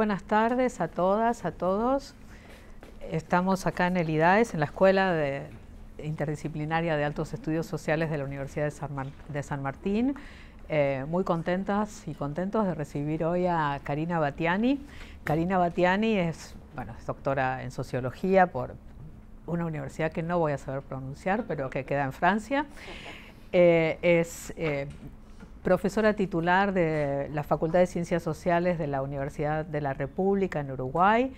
buenas tardes a todas, a todos. Estamos acá en el IDAES, en la Escuela Interdisciplinaria de Altos Estudios Sociales de la Universidad de San, de Martín. Eh, muy contentas y contentos de recibir hoy a Karina Batiani. Karina Batiani es, bueno, es doctora en Sociología por una universidad que no voy a saber pronunciar, pero que queda en Francia. Eh, es eh, profesora titular de la Facultad de Ciencias Sociales de la Universidad de la República en Uruguay,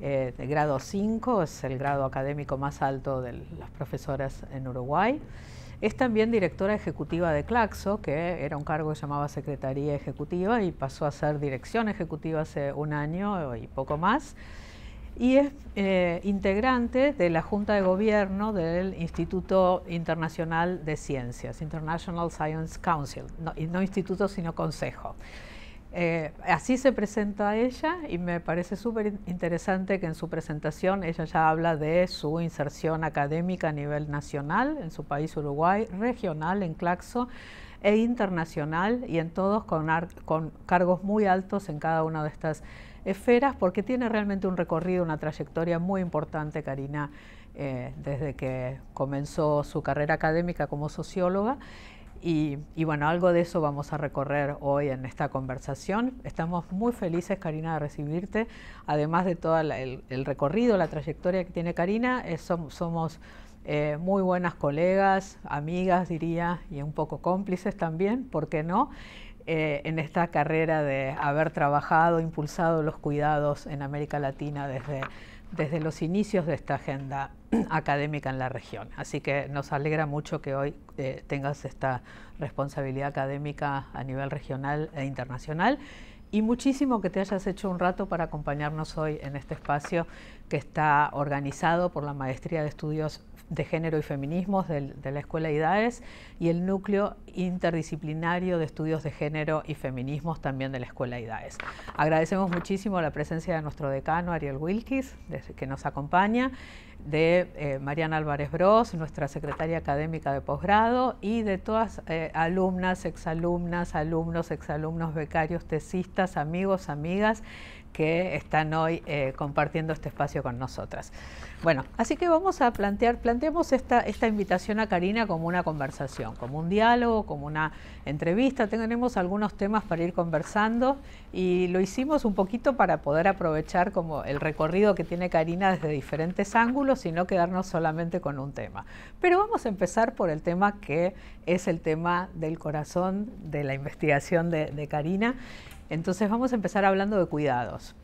eh, de grado 5, es el grado académico más alto de las profesoras en Uruguay. Es también directora ejecutiva de Claxo, que era un cargo que llamaba Secretaría Ejecutiva y pasó a ser dirección ejecutiva hace un año y poco más y es eh, integrante de la Junta de Gobierno del Instituto Internacional de Ciencias, International Science Council, no, no instituto sino consejo. Eh, así se presenta a ella y me parece súper interesante que en su presentación ella ya habla de su inserción académica a nivel nacional, en su país Uruguay, regional en Claxo e internacional y en todos con cargos muy altos en cada una de estas esferas porque tiene realmente un recorrido, una trayectoria muy importante, Karina, eh, desde que comenzó su carrera académica como socióloga. Y, bueno, algo de eso vamos a recorrer hoy en esta conversación. Estamos muy felices, Karina, de recibirte. Además de todo el, recorrido, la trayectoria que tiene Karina, eh, somos eh, muy buenas colegas, amigas, diría, y un poco cómplices también, ¿por qué no? Eh, en esta carrera de haber trabajado, impulsado los cuidados en América Latina desde, desde los inicios de esta agenda académica en la región. Así que nos alegra mucho que hoy eh, tengas esta responsabilidad académica a nivel regional e internacional y muchísimo que te hayas hecho un rato para acompañarnos hoy en este espacio que está organizado por la Maestría de Estudios de Género y Feminismos de la Escuela IDAES y el Núcleo Interdisciplinario de Estudios de Género y Feminismos también de la Escuela IDAES. Agradecemos muchísimo la presencia de nuestro decano Ariel Wilkis, que nos acompaña, de eh, Mariana Álvarez Bros, nuestra secretaria académica de posgrado, y de todas eh, alumnas, exalumnas, alumnos, exalumnos, becarios, tesistas, amigos, amigas que están hoy eh, compartiendo este espacio con nosotras. Bueno, así que vamos a plantear, planteemos esta, esta invitación a Karina como una conversación, como un diálogo, como una entrevista. Tenemos algunos temas para ir conversando y lo hicimos un poquito para poder aprovechar como el recorrido que tiene Karina desde diferentes ángulos y no quedarnos solamente con un tema. Pero vamos a empezar por el tema que es el tema del corazón de la investigación de Karina entonces vamos a empezar hablando de cuidados.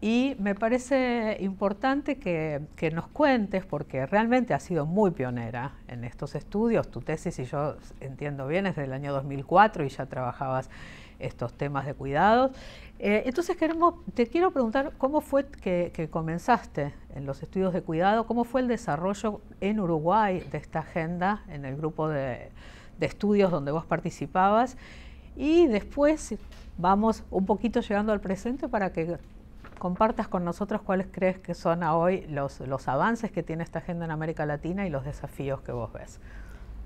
Y me parece importante que, nos cuentes, porque realmente has sido muy pionera en estos estudios. Tu tesis, si yo entiendo bien, es del año 2004 y ya trabajabas estos temas de cuidados. Eh, entonces queremos, te quiero preguntar cómo fue que, comenzaste en los estudios de cuidado, cómo fue el desarrollo en Uruguay de esta agenda en el grupo de, de estudios donde vos participabas y después vamos un poquito llegando al presente para que compartas con nosotros cuáles crees que son hoy los, avances que tiene esta agenda en América Latina y los desafíos que vos ves.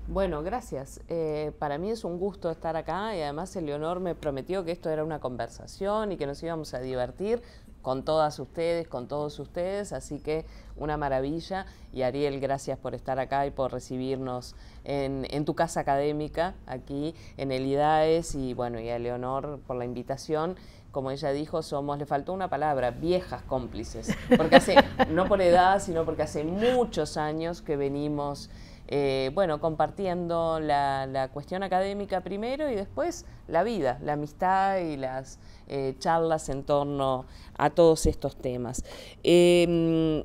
Bueno, gracias. Eh, para mí es un gusto estar acá y además Eleonor me prometió que esto era una conversación y que nos íbamos a divertir con todas ustedes, con todos ustedes, así que una maravilla. Y Ariel, gracias por estar acá y por recibirnos en, tu casa académica, aquí en el IDAES, y bueno, y a Leonor por la invitación como ella dijo, somos, le faltó una palabra, viejas cómplices. Porque hace, no por edad, sino porque hace muchos años que venimos, eh, bueno, compartiendo la cuestión académica primero y después la vida, la amistad y las eh, charlas en torno a todos estos temas. Em,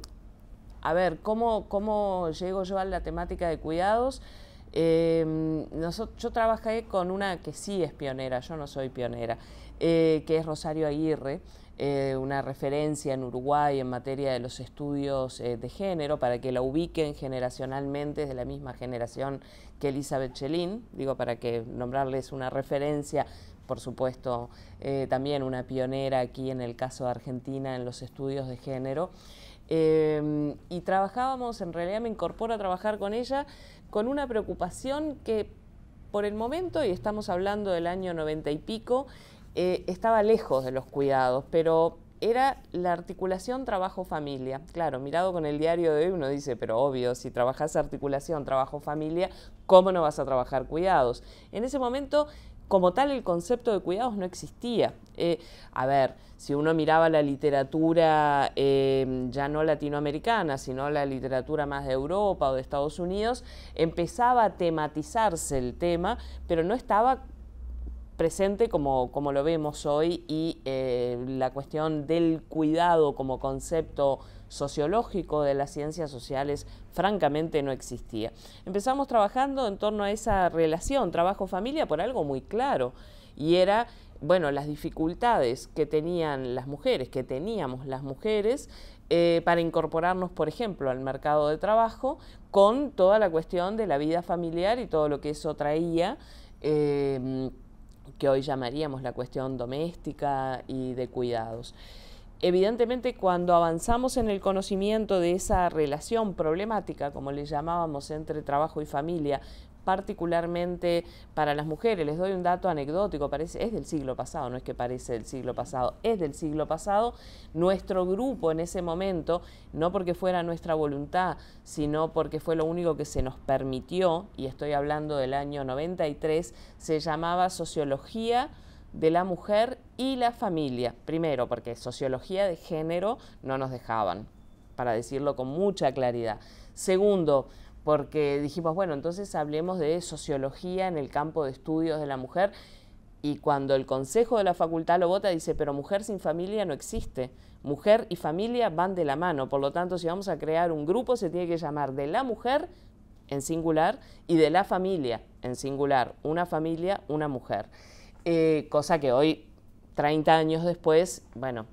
a ver, ¿cómo, ¿cómo llego yo a la temática de cuidados? Em, yo trabajé con una que sí es pionera, yo no soy pionera, eh, que es Rosario Aguirre, eh, una referencia en Uruguay en materia de los estudios de género, para que la ubiquen generacionalmente, es de la misma generación que Elizabeth Chelín, digo, para que nombrarles una referencia por supuesto, eh, también una pionera aquí en el caso de Argentina en los estudios de género. Eh, y trabajábamos, en realidad me incorporo a trabajar con ella con una preocupación que por el momento, y estamos hablando del año 90 y pico, eh, estaba lejos de los cuidados, pero era la articulación trabajo-familia. Claro, mirado con el diario de hoy uno dice, pero obvio, si trabajas articulación, trabajo-familia, ¿cómo no vas a trabajar cuidados? En ese momento como tal el concepto de cuidados no existía. Eh, a ver, si uno miraba la literatura em, ya no latinoamericana, sino la literatura más de Europa o de Estados Unidos, empezaba a tematizarse el tema, pero no estaba presente como, como lo vemos hoy y eh, la cuestión del cuidado como concepto sociológico de las ciencias sociales francamente no existía. Empezamos trabajando en torno a esa relación trabajo-familia por algo muy claro y era bueno, las dificultades que tenían las mujeres, que teníamos las mujeres, eh, para incorporarnos, por ejemplo, al mercado de trabajo, con toda la cuestión de la vida familiar y todo lo que eso traía, eh, que hoy llamaríamos la cuestión doméstica y de cuidados evidentemente cuando avanzamos en el conocimiento de esa relación problemática, como le llamábamos entre trabajo y familia, particularmente para las mujeres, les doy un dato anecdótico, parece, es del siglo pasado, no es que parece del siglo pasado, es del siglo pasado, nuestro grupo en ese momento, no porque fuera nuestra voluntad, sino porque fue lo único que se nos permitió, y estoy hablando del año 93, se llamaba Sociología, de la mujer y la familia. Primero, porque sociología de género no nos dejaban, para decirlo con mucha claridad. Segundo, porque dijimos, bueno, entonces hablemos de sociología en el campo de estudios de la mujer. Y cuando el consejo de la facultad lo vota, dice, pero mujer sin familia no existe. Mujer y familia van de la mano. Por lo tanto, si vamos a crear un grupo, se tiene que llamar de la mujer en singular y de la familia en singular. Una familia, una mujer. Eh, cosa que hoy, 30 años después, bueno,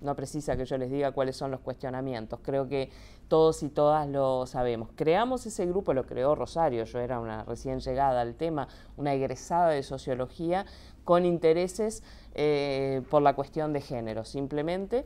no precisa que yo les diga cuáles son los cuestionamientos. Creo que todos y todas lo sabemos. Creamos ese grupo, lo creó Rosario, yo era una recién llegada al tema, una egresada de sociología con intereses eh, por la cuestión de género, simplemente.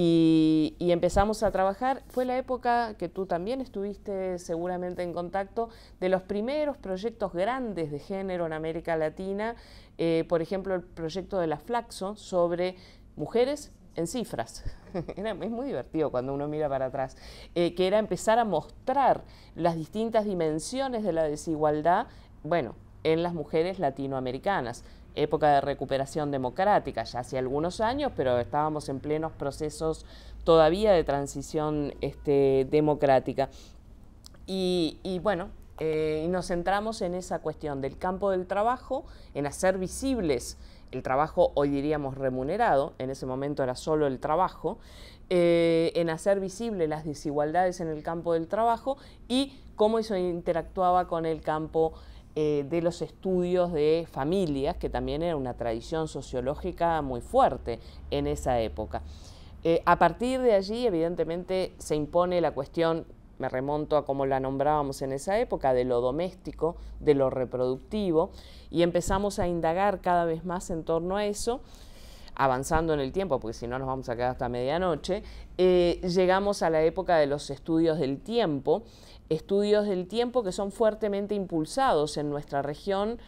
Y, empezamos a trabajar. Fue la época que tú también estuviste seguramente en contacto de los primeros proyectos grandes de género en América Latina, eh, por ejemplo el proyecto de la Flaxo sobre mujeres en cifras. era, es muy divertido cuando uno mira para atrás, eh, que era empezar a mostrar las distintas dimensiones de la desigualdad, bueno, en las mujeres latinoamericanas época de recuperación democrática, ya hace algunos años, pero estábamos en plenos procesos todavía de transición este, democrática. Y, bueno, eh, nos centramos en esa cuestión del campo del trabajo, en hacer visibles el trabajo, hoy diríamos remunerado, en ese momento era solo el trabajo, eh, en hacer visibles las desigualdades en el campo del trabajo y cómo eso interactuaba con el campo eh, de los estudios de familias, que también era una tradición sociológica muy fuerte en esa época. Eh, a partir de allí, evidentemente, se impone la cuestión, me remonto a cómo la nombrábamos en esa época, de lo doméstico, de lo reproductivo, y empezamos a indagar cada vez más en torno a eso avanzando en el tiempo, porque si no nos vamos a quedar hasta medianoche, eh, llegamos a la época de los estudios del tiempo, estudios del tiempo que son fuertemente impulsados en nuestra región,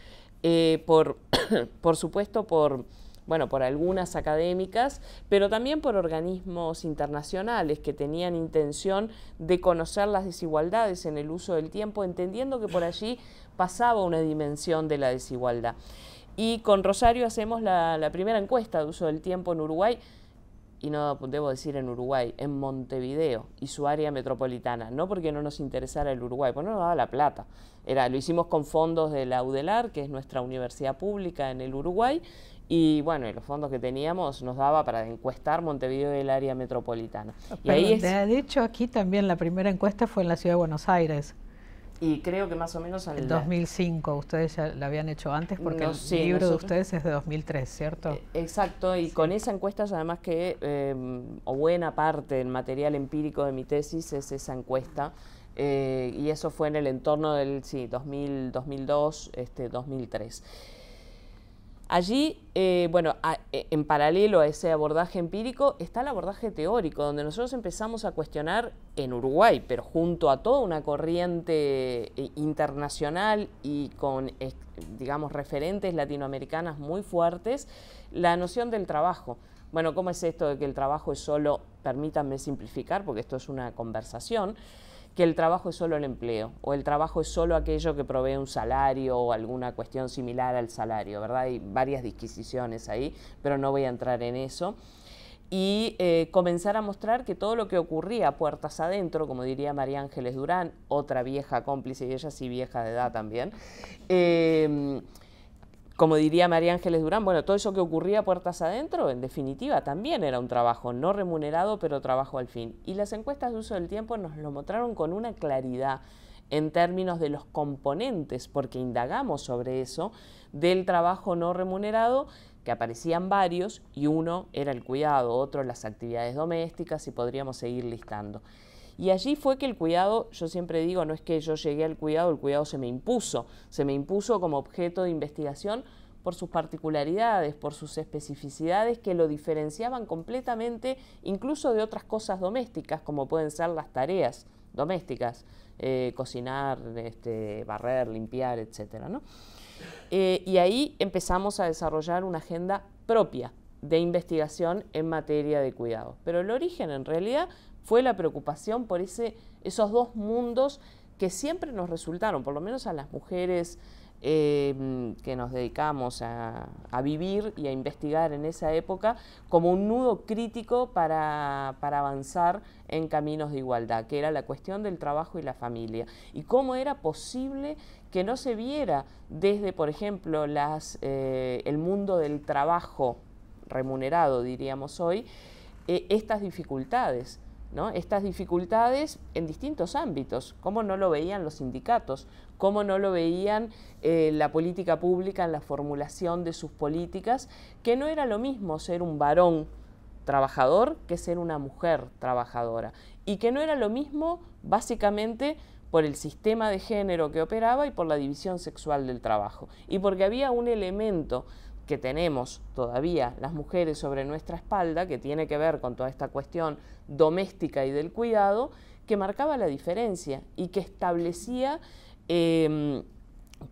eh, por, supuesto por, bueno, por algunas académicas, pero también por organismos internacionales que tenían intención de conocer las desigualdades en el uso del tiempo, entendiendo que por allí pasaba una dimensión de la desigualdad. Y con Rosario hacemos la, la primera encuesta de uso del tiempo en Uruguay y no debo decir en Uruguay, en Montevideo y su área metropolitana, no porque no nos interesara el Uruguay, porque no nos daba la plata. Era, lo hicimos con fondos de la UDELAR, que es nuestra universidad pública en el Uruguay, y bueno, los fondos que teníamos nos daba para encuestar Montevideo y el área metropolitana. Pero ah, y De hecho, aquí también la primera encuesta fue en la ciudad de Buenos Aires y creo que más o menos al... 2005, ustedes ya la habían hecho antes porque el libro de ustedes es de 2003, ¿cierto? Eh, exacto, y con esa encuesta además que, em, o buena parte del material empírico de mi tesis es esa encuesta, eh, y eso fue en el entorno del, sí, 2002, este, 2003. Allí, eh, bueno, e, en paralelo a ese abordaje empírico está el abordaje teórico, donde nosotros empezamos a cuestionar en Uruguay, pero junto a toda una corriente eh, internacional y con, digamos, referentes latinoamericanas muy fuertes, la noción del trabajo bueno, ¿cómo es esto de que el trabajo es solo, permítanme simplificar, porque esto es una conversación, que el trabajo es solo el empleo o el trabajo es solo aquello que provee un salario o alguna cuestión similar al salario, ¿verdad? Hay varias disquisiciones ahí, pero no voy a entrar en eso. Y eh, comenzar a mostrar que todo lo que ocurría puertas adentro, como diría María Ángeles Durán, otra vieja cómplice y ella sí vieja de edad también, eh, como diría María Ángeles Durán, bueno, todo eso que ocurría puertas adentro, en definitiva, también era un trabajo no remunerado, pero trabajo al fin. Y las encuestas de uso del tiempo nos lo mostraron con una claridad en términos de los componentes, porque indagamos sobre eso, del trabajo no remunerado, que aparecían varios, y uno era el cuidado, otro las actividades domésticas, y podríamos seguir listando. Y allí fue que el cuidado, yo siempre digo, no es que yo llegué al cuidado, el cuidado se me impuso, se me impuso como objeto de investigación por sus particularidades, por sus especificidades que lo diferenciaban completamente incluso de otras cosas domésticas, como pueden ser las tareas domésticas, eh, cocinar, este, barrer, limpiar, etc. Eh, y ahí empezamos a desarrollar una agenda propia de investigación en materia de cuidado Pero el origen en realidad fue la preocupación por ese, esos dos mundos que siempre nos resultaron, por lo menos a las mujeres eh, que nos dedicamos a, vivir y a investigar en esa época, como un nudo crítico para, avanzar en caminos de igualdad, que era la cuestión del trabajo y la familia, y cómo era posible que no se viera desde, por ejemplo, las, eh, el mundo del trabajo remunerado, diríamos hoy, eh, estas dificultades estas dificultades en distintos ámbitos, como no lo veían los sindicatos, cómo no lo veían eh, la política pública en la formulación de sus políticas, que no era lo mismo ser un varón trabajador que ser una mujer trabajadora, y que no era lo mismo básicamente por el sistema de género que operaba y por la división sexual del trabajo, y porque había un elemento que tenemos todavía las mujeres sobre nuestra espalda, que tiene que ver con toda esta cuestión doméstica y del cuidado, que marcaba la diferencia y que establecía, em,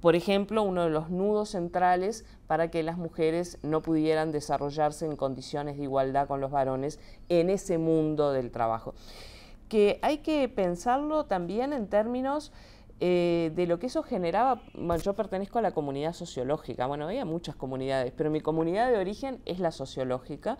por ejemplo, uno de los nudos centrales para que las mujeres no pudieran desarrollarse en condiciones de igualdad con los varones en ese mundo del trabajo. Que hay que pensarlo también en términos eh, de lo que eso generaba, bueno, yo pertenezco a la comunidad sociológica, bueno, había muchas comunidades, pero mi comunidad de origen es la sociológica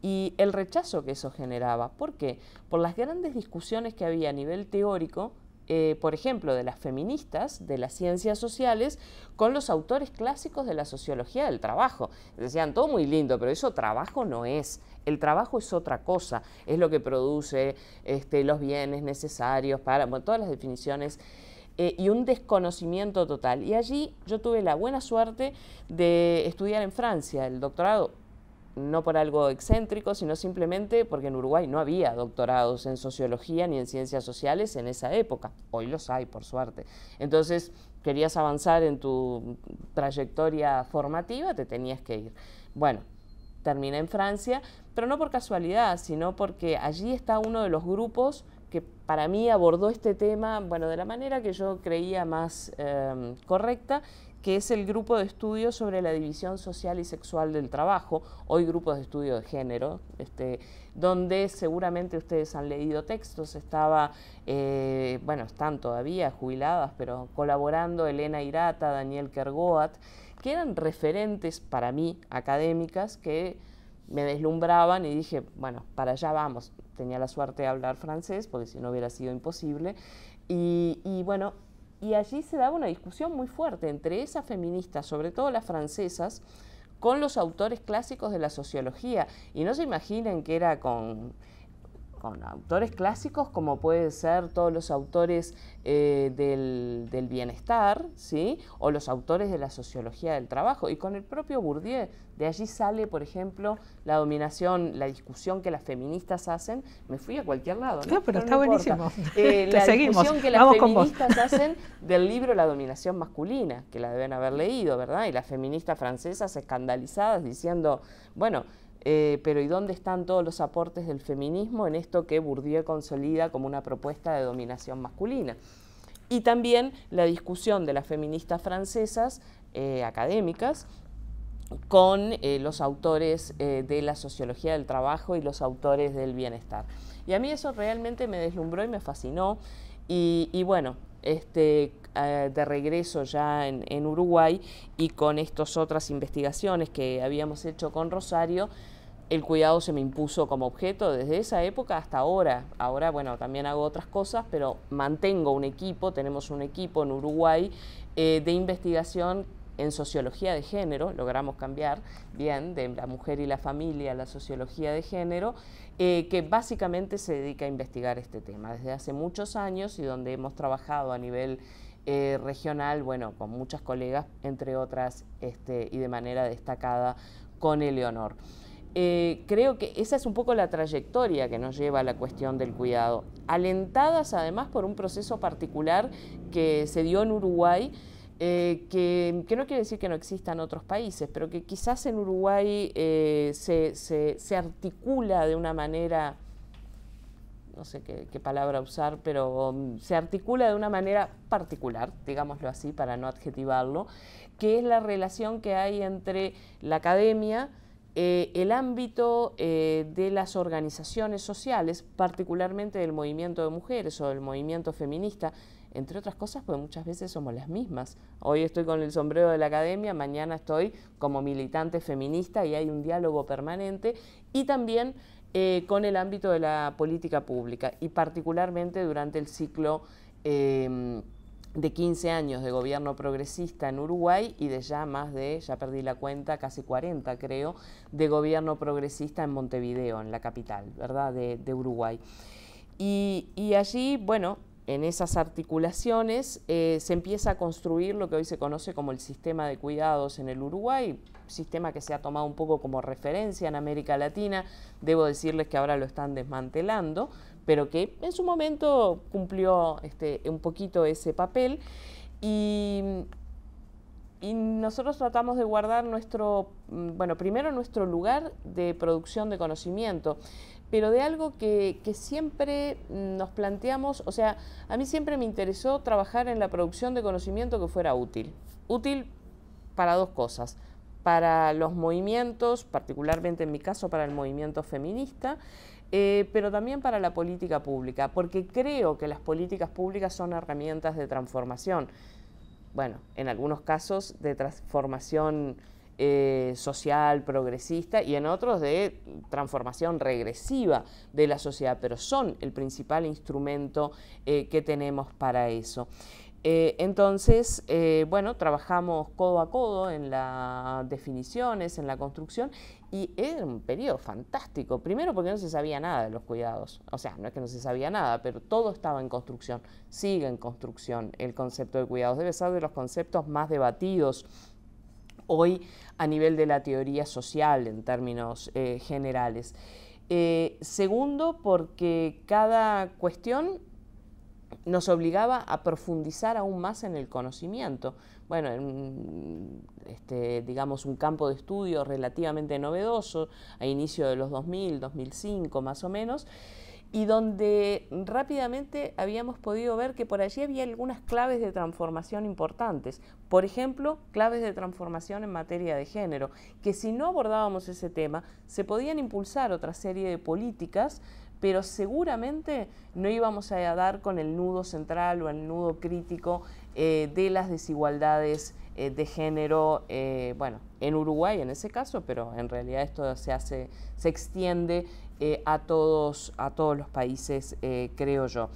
y el rechazo que eso generaba. ¿Por qué? Por las grandes discusiones que había a nivel teórico, eh, por ejemplo, de las feministas, de las ciencias sociales, con los autores clásicos de la sociología del trabajo. Decían, todo muy lindo, pero eso trabajo no es. El trabajo es otra cosa, es lo que produce este, los bienes necesarios para todas las definiciones eh, y un desconocimiento total. Y allí yo tuve la buena suerte de estudiar en Francia el doctorado no por algo excéntrico, sino simplemente porque en Uruguay no había doctorados en sociología ni en ciencias sociales en esa época. Hoy los hay, por suerte. Entonces, querías avanzar en tu trayectoria formativa, te tenías que ir. Bueno, terminé en Francia, pero no por casualidad, sino porque allí está uno de los grupos que para mí abordó este tema, bueno, de la manera que yo creía más em, correcta, que es el grupo de estudio sobre la división social y sexual del trabajo, hoy grupos de estudio de género, este, donde seguramente ustedes han leído textos, estaba, eh, bueno, están todavía jubiladas, pero colaborando Elena Irata, Daniel Kergoat, que eran referentes para mí académicas que me deslumbraban y dije, bueno, para allá vamos tenía la suerte de hablar francés, porque si no hubiera sido imposible. Y, bueno, y allí se daba una discusión muy fuerte entre esas feministas, sobre todo las francesas, con los autores clásicos de la sociología. Y no se imaginen que era con con autores clásicos como pueden ser todos los autores eh, del, bienestar, ¿sí? o los autores de la sociología del trabajo, y con el propio Bourdieu. De allí sale, por ejemplo, la dominación, la discusión que las feministas hacen. Me fui a cualquier lado. No, pero, está buenísimo. Eh, la discusión que las feministas hacen del libro La dominación masculina, que la deben haber leído, ¿verdad? Y las feministas francesas escandalizadas diciendo, bueno, eh, pero ¿y dónde están todos los aportes del feminismo en esto que Bourdieu consolida como una propuesta de dominación masculina? Y también la discusión de las feministas francesas eh, académicas con eh, los autores de la sociología del trabajo y los autores del bienestar. Y a mí eso realmente me deslumbró y me fascinó. y bueno, este, eh, de regreso ya en, Uruguay y con estas otras investigaciones que habíamos hecho con Rosario, el cuidado se me impuso como objeto desde esa época hasta ahora. Ahora, bueno, también hago otras cosas, pero mantengo un equipo, tenemos un equipo en Uruguay eh, de investigación en sociología de género, logramos cambiar bien de la mujer y la familia a la sociología de género, eh, que básicamente se dedica a investigar este tema desde hace muchos años y donde hemos trabajado a nivel eh, regional, bueno, con muchas colegas, entre otras, este, y de manera destacada con Eleonor. Eh, creo que esa es un poco la trayectoria que nos lleva a la cuestión del cuidado, alentadas además por un proceso particular que se dio en Uruguay, eh, que, no quiere decir que no existan otros países, pero que quizás en Uruguay eh, se, articula de una manera, no sé qué, palabra usar, pero mm, se articula de una manera particular, digámoslo así, para no adjetivarlo, que es la relación que hay entre la academia, eh, el ámbito de las organizaciones sociales, particularmente del movimiento de mujeres o del movimiento feminista, entre otras cosas, pues muchas veces somos las mismas. Hoy estoy con el sombrero de la academia, mañana estoy como militante feminista y hay un diálogo permanente y también eh, con el ámbito de la política pública y particularmente durante el ciclo... Em, de 15 años de gobierno progresista en Uruguay y de ya más de, ya perdí la cuenta, casi 40 creo, de gobierno progresista en Montevideo, en la capital, ¿verdad?, de, Uruguay. Y, y allí, bueno, en esas articulaciones eh, se empieza a construir lo que hoy se conoce como el sistema de cuidados en el Uruguay, sistema que se ha tomado un poco como referencia en América Latina, debo decirles que ahora lo están desmantelando, pero que en su momento cumplió este, un poquito ese papel y, y nosotros tratamos de guardar nuestro, mm, bueno, primero nuestro lugar de producción de conocimiento pero de algo que, siempre nos planteamos, o sea, a mí siempre me interesó trabajar en la producción de conocimiento que fuera útil. Útil para dos cosas, para los movimientos, particularmente en mi caso para el movimiento feminista, eh, pero también para la política pública, porque creo que las políticas públicas son herramientas de transformación. Bueno, en algunos casos de transformación eh, social, progresista, y en otros de transformación regresiva de la sociedad, pero son el principal instrumento eh, que tenemos para eso. Eh, entonces, bueno, trabajamos codo a codo en las definiciones, en la construcción, y era un periodo fantástico. Primero porque no se sabía nada de los cuidados. O sea, no es que no se sabía nada, pero todo estaba en construcción. Sigue en construcción el concepto de cuidados. Debe ser de los conceptos más debatidos hoy a nivel de la teoría social en términos eh, generales. Eh, segundo, porque cada cuestión nos obligaba a profundizar aún más en el conocimiento. Bueno, en, este, digamos un campo de estudio relativamente novedoso a inicio de los 2000, 2005 más o menos, y donde rápidamente habíamos podido ver que por allí había algunas claves de transformación importantes. Por ejemplo, claves de transformación en materia de género, que si no abordábamos ese tema, se podían impulsar otra serie de políticas, pero seguramente no íbamos a dar con el nudo central o el nudo crítico eh, de las desigualdades eh, de género, eh, bueno, en Uruguay en ese caso, pero en realidad esto se hace, se extiende eh, a, todos, a todos los países, eh, creo yo.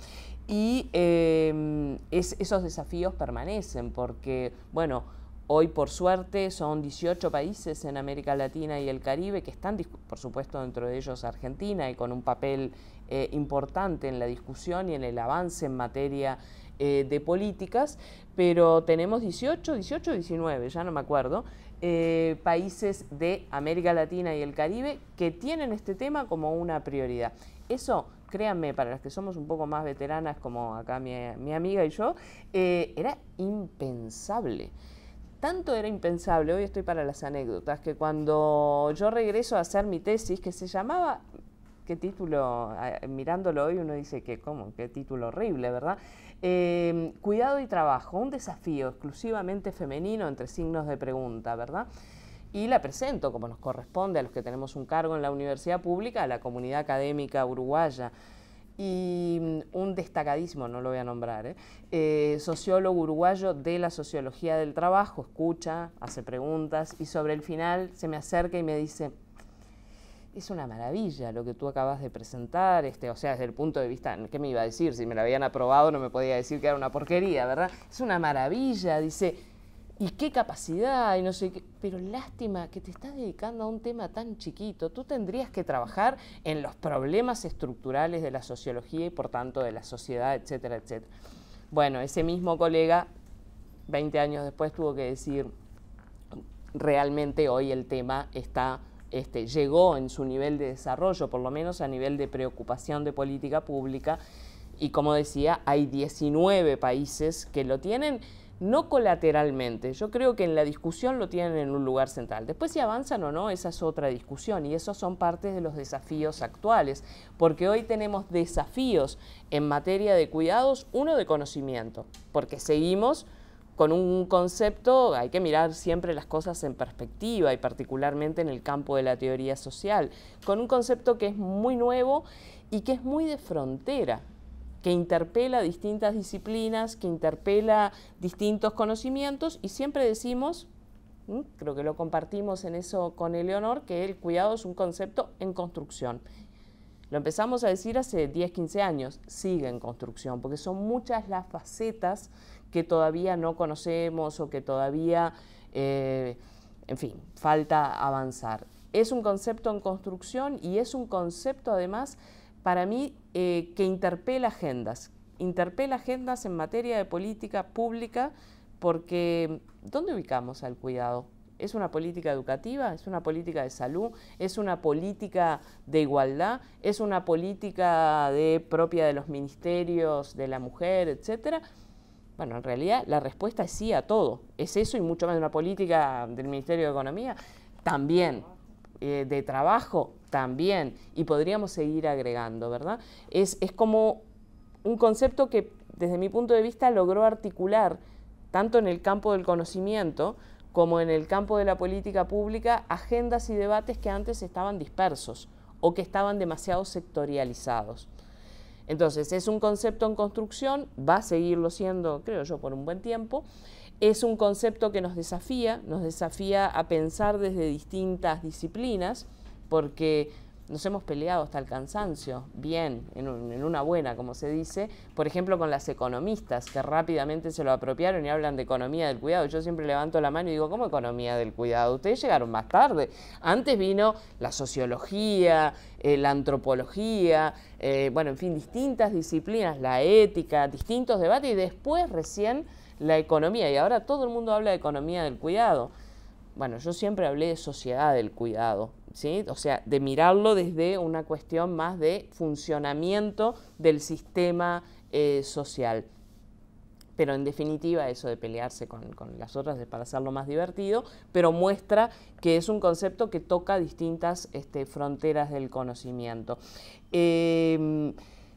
Y em, esos desafíos permanecen porque, bueno, hoy por suerte son 18 países en América Latina y el Caribe que están, por supuesto, dentro de ellos Argentina y con un papel eh, importante en la discusión y en el avance en materia de políticas, pero tenemos 18, 18, 19, ya no me acuerdo, eh, países de América Latina y el Caribe que tienen este tema como una prioridad. Eso, créanme, para las que somos un poco más veteranas como acá mi, amiga y yo, eh, era impensable. Tanto era impensable, hoy estoy para las anécdotas, que cuando yo regreso a hacer mi tesis, que se llamaba, qué título, ah, mirándolo hoy uno dice que, ¿cómo? Qué título horrible, ¿verdad? Em, cuidado y trabajo, un desafío exclusivamente femenino entre signos de pregunta, ¿verdad? Y la presento, como nos corresponde a los que tenemos un cargo en la universidad pública, a la comunidad académica uruguaya. Y mm, un destacadísimo, no lo voy a nombrar, ¿eh? Eh, sociólogo uruguayo de la sociología del trabajo, escucha, hace preguntas y sobre el final se me acerca y me dice, es una maravilla lo que tú acabas de presentar, este, o sea, desde el punto de vista, ¿qué me iba a decir? Si me lo habían aprobado no me podía decir que era una porquería, ¿verdad? Es una maravilla, dice, y qué capacidad, y no sé qué, pero lástima que te estás dedicando a un tema tan chiquito, tú tendrías que trabajar en los problemas estructurales de la sociología y por tanto de la sociedad, etcétera, etcétera. Bueno, ese mismo colega, 20 años después, tuvo que decir, realmente hoy el tema está este, llegó en su nivel de desarrollo, por lo menos a nivel de preocupación de política pública. Y como decía, hay 19 países que lo tienen, no colateralmente. Yo creo que en la discusión lo tienen en un lugar central. Después si avanzan o no, esa es otra discusión y esos son partes de los desafíos actuales, porque hoy tenemos desafíos en materia de cuidados, uno de conocimiento, porque seguimos con un concepto hay que mirar siempre las cosas en perspectiva y particularmente en el campo de la teoría social, con un concepto que es muy nuevo y que es muy de frontera, que interpela distintas disciplinas, que interpela distintos conocimientos y siempre decimos, creo que lo compartimos en eso con Eleonor, que el cuidado es un concepto en construcción. Lo empezamos a decir hace 10, 15 años, sigue en construcción, porque son muchas las facetas que todavía no conocemos o que todavía, eh, en fin, falta avanzar. Es un concepto en construcción y es un concepto además para mí eh, que interpela agendas, interpela agendas en materia de política pública porque ¿dónde ubicamos al cuidado? ¿Es una política educativa? ¿Es una política de salud? ¿Es una política de igualdad? ¿Es una política propia de los ministerios de la mujer, etcétera? Bueno, en realidad la respuesta es sí a todo. Es eso y mucho más de una política del Ministerio de Economía también, eh, de trabajo también, y podríamos seguir agregando, ¿verdad? es como un concepto que desde mi punto de vista logró articular tanto en el campo del conocimiento como en el campo de la política pública agendas y debates que antes estaban dispersos o que estaban demasiado sectorializados. Entonces, es un concepto en construcción, va a seguirlo siendo, creo yo, por un buen tiempo. Es un concepto que nos desafía, nos desafía a pensar desde distintas disciplinas, porque nos hemos peleado hasta el cansancio, bien, en, una buena, como se dice, por ejemplo, con las economistas, que rápidamente se lo apropiaron y hablan de economía del cuidado. Yo siempre levanto la mano y digo, ¿cómo economía del cuidado? Ustedes llegaron más tarde. Antes vino la sociología, eh, la antropología, eh, bueno, en fin, distintas disciplinas, la ética, distintos debates y después recién la economía. Y ahora todo el mundo habla de economía del cuidado. Bueno, yo siempre hablé de sociedad del cuidado, o sea, de mirarlo desde una cuestión más de funcionamiento del sistema eh, social. Pero en definitiva eso de pelearse con, las otras es para hacerlo más divertido, pero muestra que es un concepto que toca distintas este, fronteras del conocimiento. Em,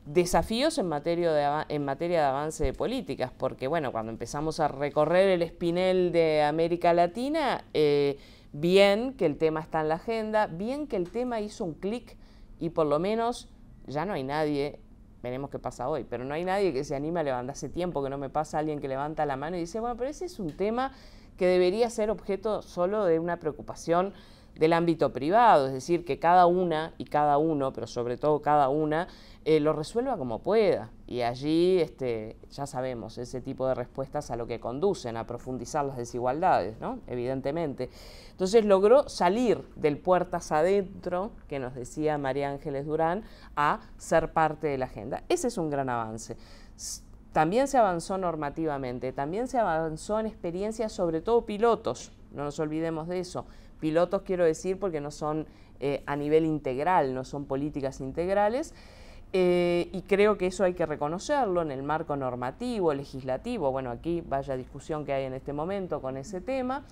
desafíos en materia, de, en materia de avance de políticas, porque bueno, cuando empezamos a recorrer el espinel de América Latina, eh, Bien que el tema está en la agenda, bien que el tema hizo un clic y por lo menos ya no hay nadie, veremos qué pasa hoy, pero no hay nadie que se anime a levantarse tiempo que no me pasa alguien que levanta la mano y dice, bueno, pero ese es un tema que debería ser objeto solo de una preocupación del ámbito privado, es decir, que cada una y cada uno, pero sobre todo cada una, eh, lo resuelva como pueda. Y allí este, ya sabemos ese tipo de respuestas a lo que conducen, a profundizar las desigualdades, ¿no? Evidentemente. Entonces logró salir del puertas adentro, que nos decía María Ángeles Durán, a ser parte de la agenda. Ese es un gran avance. También se avanzó normativamente, también se avanzó en experiencias, sobre todo pilotos, no nos olvidemos de eso, pilotos quiero decir porque no son eh, a nivel integral, no son políticas integrales. Eh, y creo que eso hay que reconocerlo en el marco normativo, legislativo. Bueno, aquí vaya discusión que hay en este momento con ese tema.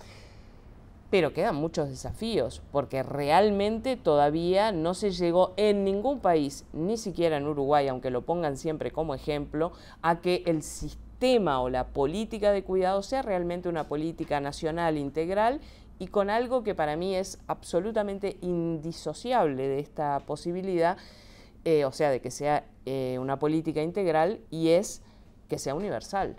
Pero quedan muchos desafíos, porque realmente todavía no se llegó en ningún país, ni siquiera en Uruguay, aunque lo pongan siempre como ejemplo, a que el sistema o la política de cuidado sea realmente una política nacional integral y con algo que para mí es absolutamente indisociable de esta posibilidad, eh, o sea, de que sea eh, una política integral y es que sea universal.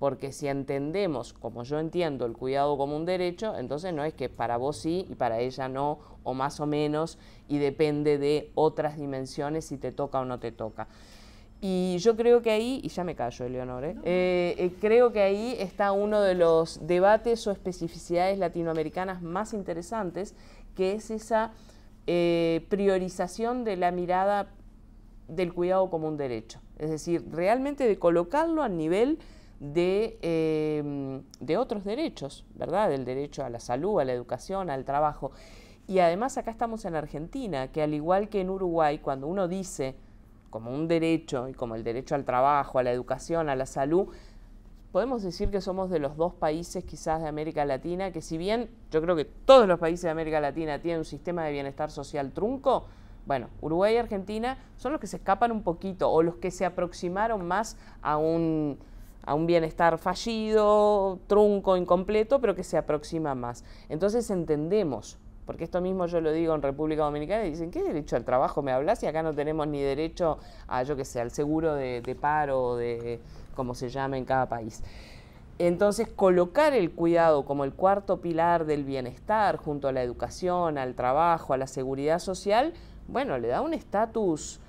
Porque si entendemos, como yo entiendo, el cuidado como un derecho, entonces no es que para vos sí y para ella no, o más o menos, y depende de otras dimensiones si te toca o no te toca. Y yo creo que ahí, y ya me callo, Eleonor, ¿eh? Eh, eh, creo que ahí está uno de los debates o especificidades latinoamericanas más interesantes, que es esa priorización de la mirada del cuidado como un derecho. Es decir, realmente de colocarlo al nivel de, em, de otros derechos, ¿verdad? Del derecho a la salud, a la educación, al trabajo. Y además acá estamos en Argentina, que al igual que en Uruguay, cuando uno dice como un derecho y como el derecho al trabajo, a la educación, a la salud, podemos decir que somos de los dos países quizás de América Latina que si bien yo creo que todos los países de América Latina tienen un sistema de bienestar social trunco, bueno, Uruguay y Argentina son los que se escapan un poquito o los que se aproximaron más a un, a un bienestar fallido, trunco, incompleto, pero que se aproxima más. Entonces entendemos porque esto mismo yo lo digo en República Dominicana y dicen, ¿qué derecho al trabajo me hablas? Y acá no tenemos ni derecho a, yo qué sé, al seguro de, paro o de como se llame en cada país. Entonces, colocar el cuidado como el cuarto pilar del bienestar junto a la educación, al trabajo, a la seguridad social, bueno, le da un estatus,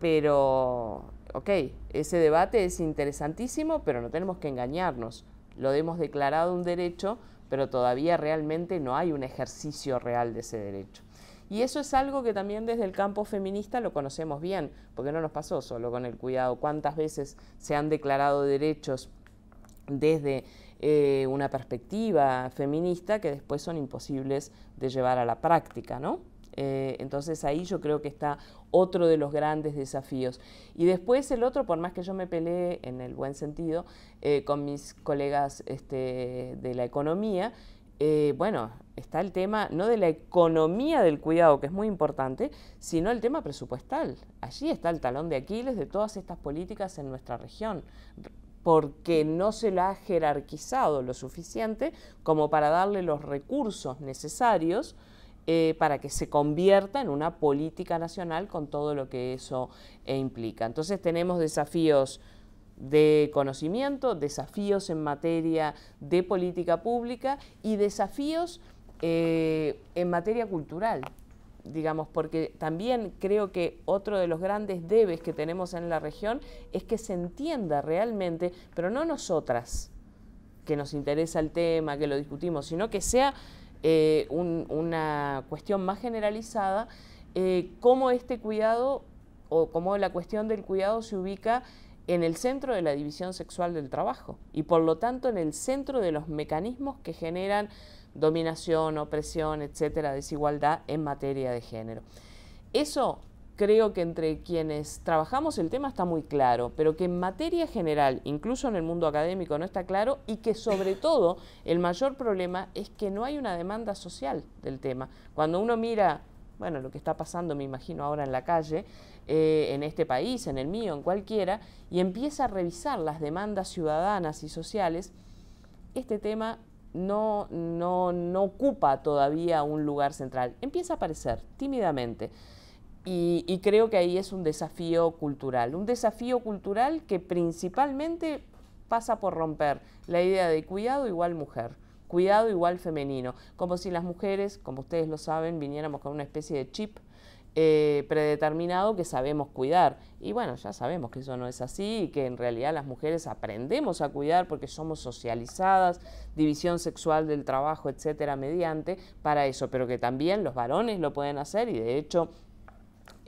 pero, ok, ese debate es interesantísimo, pero no tenemos que engañarnos. Lo hemos declarado un derecho, pero todavía realmente no hay un ejercicio real de ese derecho. Y eso es algo que también desde el campo feminista lo conocemos bien, porque no nos pasó solo con el cuidado. ¿Cuántas veces se han declarado derechos desde eh, una perspectiva feminista que después son imposibles de llevar a la práctica, ¿no? Eh, entonces ahí yo creo que está otro de los grandes desafíos. Y después el otro, por más que yo me peleé en el buen sentido eh, con mis colegas este, de la economía, eh, bueno, está el tema no de la economía del cuidado, que es muy importante, sino el tema presupuestal. Allí está el talón de Aquiles de todas estas políticas en nuestra región, porque no se la ha jerarquizado lo suficiente como para darle los recursos necesarios eh, para que se convierta en una política nacional con todo lo que eso eh, implica. Entonces tenemos desafíos de conocimiento, desafíos en materia de política pública y desafíos eh, en materia cultural, digamos, porque también creo que otro de los grandes debes que tenemos en la región es que se entienda realmente, pero no nosotras que nos interesa el tema, que lo discutimos, sino que sea eh, una cuestión más generalizada, eh, cómo este cuidado o cómo la cuestión del cuidado se ubica en el centro de la división sexual del trabajo y por lo tanto en el centro de los mecanismos que generan dominación, opresión, etcétera, desigualdad en materia de género. Eso creo que entre quienes trabajamos el tema está muy claro, pero que en materia general, incluso en el mundo académico, no está claro y que sobre todo el mayor problema es que no hay una demanda social del tema. Cuando uno mira, bueno, lo que está pasando, me imagino, ahora en la calle, eh, en este país, en el mío, en cualquiera, y empieza a revisar las demandas ciudadanas y sociales, este tema no, no, no ocupa todavía un lugar central. Empieza a aparecer tímidamente. Y, creo que ahí es un desafío cultural, un desafío cultural que principalmente pasa por romper la idea de cuidado igual mujer, cuidado igual femenino, como si las mujeres, como ustedes lo saben, viniéramos con una especie de chip eh, predeterminado que sabemos cuidar. Y bueno, ya sabemos que eso no es así y que en realidad las mujeres aprendemos a cuidar porque somos socializadas, división sexual del trabajo, etcétera, mediante para eso, pero que también los varones lo pueden hacer y de hecho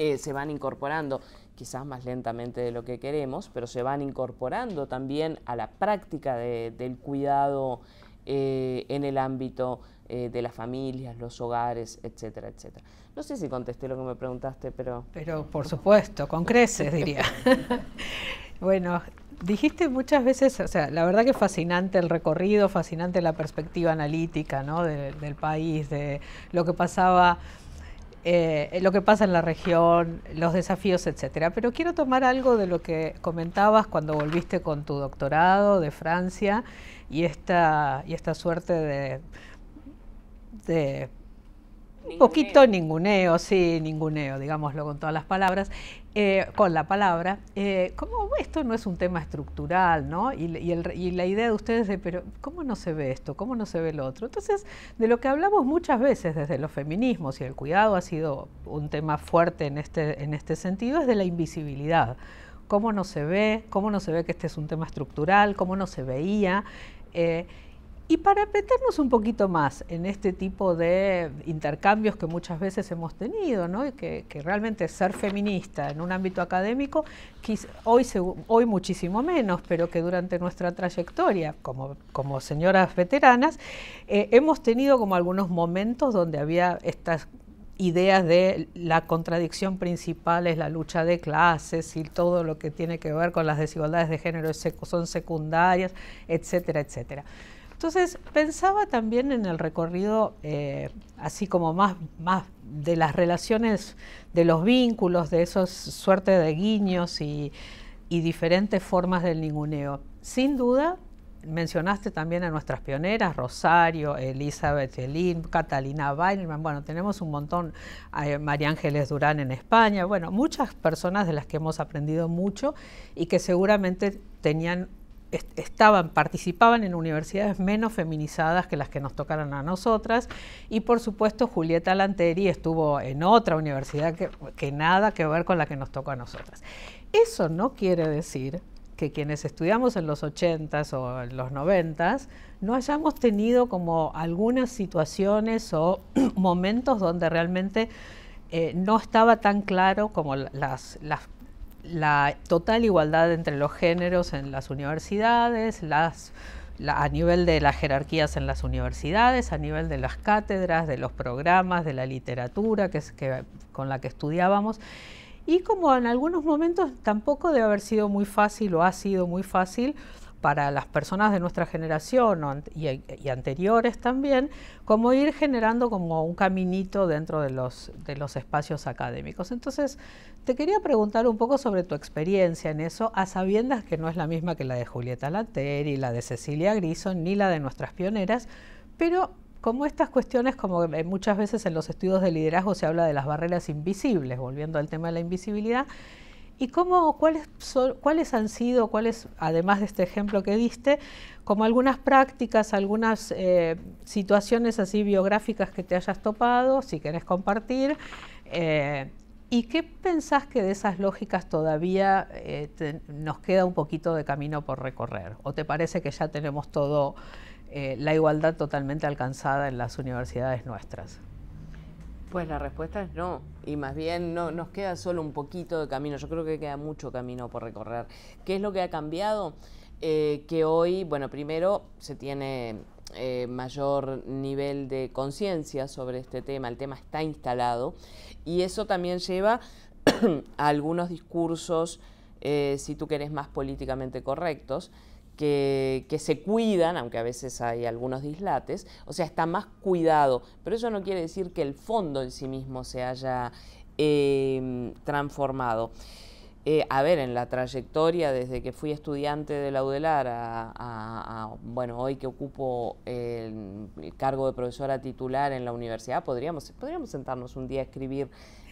eh, se van incorporando, quizás más lentamente de lo que queremos, pero se van incorporando también a la práctica del cuidado eh, en el ámbito eh, de las familias, los hogares, etcétera, etcétera. No sé si contesté lo que me preguntaste, pero... Pero por supuesto, con creces diría. bueno, dijiste muchas veces, o sea, la verdad que fascinante el recorrido, fascinante la perspectiva analítica del país, de lo que pasaba eh, lo que pasa en la región, los desafíos, etcétera. Pero quiero tomar algo de lo que comentabas cuando volviste con tu doctorado de Francia y esta, y esta suerte de, de un poquito ninguneo, sí, ninguneo, digámoslo con todas las palabras, eh, con la palabra, eh, como esto no es un tema estructural, ¿no? Y, la idea de ustedes de, pero ¿cómo no se ve esto? ¿Cómo no se ve lo otro? Entonces, de lo que hablamos muchas veces desde los feminismos, y el cuidado ha sido un tema fuerte en este, en este sentido, es de la invisibilidad. ¿Cómo no se ve? ¿Cómo no se ve que este es un tema estructural? ¿Cómo no se veía? Eh, y para meternos un poquito más en este tipo de intercambios que muchas veces hemos tenido, ¿no? y que, realmente ser feminista en un ámbito académico, hoy, hoy muchísimo menos, pero que durante nuestra trayectoria como, señoras veteranas, eh, hemos tenido como algunos momentos donde había estas ideas de la contradicción principal es la lucha de clases y todo lo que tiene que ver con las desigualdades de género son secundarias, etcétera, etcétera. Entonces pensaba también en el recorrido, eh, así como más, más de las relaciones, de los vínculos, de esos suerte de guiños y, diferentes formas del ninguneo. Sin duda, mencionaste también a nuestras pioneras, Rosario, Elizabeth Elín, Catalina Weinman, bueno, tenemos un montón, eh, María Ángeles Durán en España, bueno, muchas personas de las que hemos aprendido mucho y que seguramente tenían estaban, participaban en universidades menos feminizadas que las que nos tocaron a nosotras. Y por supuesto, Julieta Lanteri estuvo en otra universidad que, nada que ver con la que nos tocó a nosotras. Eso no quiere decir que quienes estudiamos en los 80s o en los 90s no hayamos tenido como algunas situaciones o momentos donde realmente eh, no estaba tan claro como las la total igualdad entre los géneros en las universidades, las, a nivel de las jerarquías en las universidades, a nivel de las cátedras, de los programas, de la literatura que, es, que con la que estudiábamos. Y como en algunos momentos tampoco debe haber sido muy fácil o ha sido muy fácil para las personas de nuestra generación y, anteriores también, como ir generando como un caminito dentro de los, espacios académicos. Entonces, te quería preguntar un poco sobre tu experiencia en eso, a sabiendas que no es la misma que la de Julieta Lateri, la de Cecilia Grison, ni la de nuestras pioneras, pero como estas cuestiones, como eh, muchas veces en los estudios de liderazgo se habla de las barreras invisibles, volviendo al tema de la invisibilidad, ¿Y cómo, cuáles, han sido, cuáles, además de este ejemplo que diste, como algunas prácticas, algunas eh, situaciones así biográficas que te hayas topado, si querés compartir? Eh, ¿Y qué pensás que de esas lógicas todavía eh, nos queda un poquito de camino por recorrer? ¿O te parece que ya tenemos todo, la igualdad totalmente alcanzada en las universidades nuestras? Pues la respuesta es no, y más bien no nos queda solo un poquito de camino, yo creo que queda mucho camino por recorrer. ¿Qué es lo que ha cambiado? Eh, que hoy, bueno, primero se tiene eh, mayor nivel de conciencia sobre este tema, el tema está instalado y eso también lleva a algunos discursos, eh, si tú querés, más políticamente correctos que, se cuidan, aunque a veces hay algunos dislates, o sea, está más cuidado, pero eso no quiere decir que el fondo en sí mismo se haya em, transformado. Eh, a ver, en la trayectoria desde que fui estudiante de la a, a, bueno, hoy que ocupo el, cargo de profesora titular en la universidad, podríamos, podríamos sentarnos un día a escribir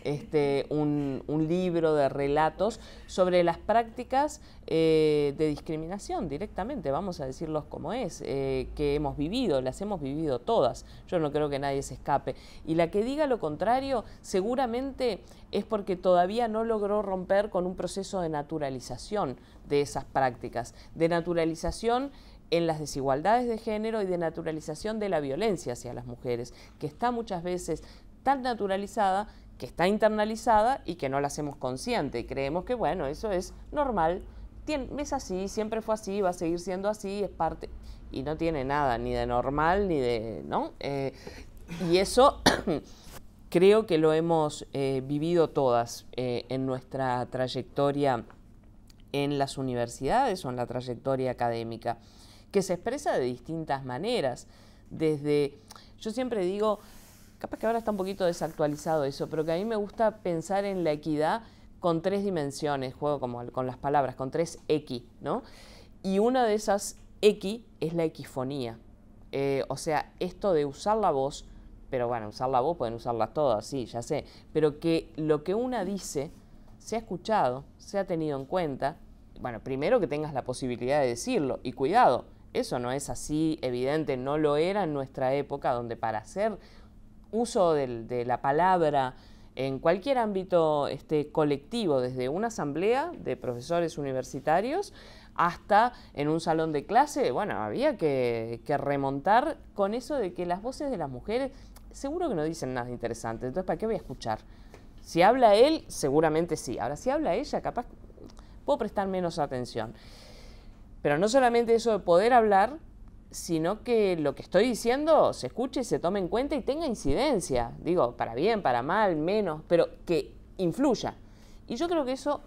este, un, libro de relatos sobre las prácticas eh, de discriminación directamente, vamos a decirlos como es, eh, que hemos vivido, las hemos vivido todas. Yo no creo que nadie se escape. Y la que diga lo contrario seguramente es porque todavía no logró romper con un proceso de naturalización de esas prácticas, de naturalización en las desigualdades de género y de naturalización de la violencia hacia las mujeres, que está muchas veces tan naturalizada que está internalizada y que no la hacemos consciente. Creemos que, bueno, eso es normal, es así, siempre fue así, va a seguir siendo así, es parte. Y no tiene nada, ni de normal, ni de. ¿No? Eh, y eso creo que lo hemos eh, vivido todas eh, en nuestra trayectoria en las universidades o en la trayectoria académica, que se expresa de distintas maneras. Desde. Yo siempre digo, capaz que ahora está un poquito desactualizado eso, pero que a mí me gusta pensar en la equidad con tres dimensiones, juego como con las palabras, con tres X, ¿no? Y una de esas X es la equifonía. Eh, o sea, esto de usar la voz, pero bueno, usar la voz pueden usarlas todas, sí, ya sé, pero que lo que una dice se ha escuchado, se ha tenido en cuenta, bueno, primero que tengas la posibilidad de decirlo, y cuidado, eso no es así evidente, no lo era en nuestra época, donde para hacer uso de, la palabra en cualquier ámbito este, colectivo, desde una asamblea de profesores universitarios hasta en un salón de clase, bueno, había que, que, remontar con eso de que las voces de las mujeres seguro que no dicen nada interesante, entonces ¿para qué voy a escuchar? Si habla él, seguramente sí. Ahora, si habla ella, capaz puedo prestar menos atención. Pero no solamente eso de poder hablar, sino que lo que estoy diciendo se escuche y se tome en cuenta y tenga incidencia, digo, para bien, para mal, menos, pero que influya. Y yo creo que eso,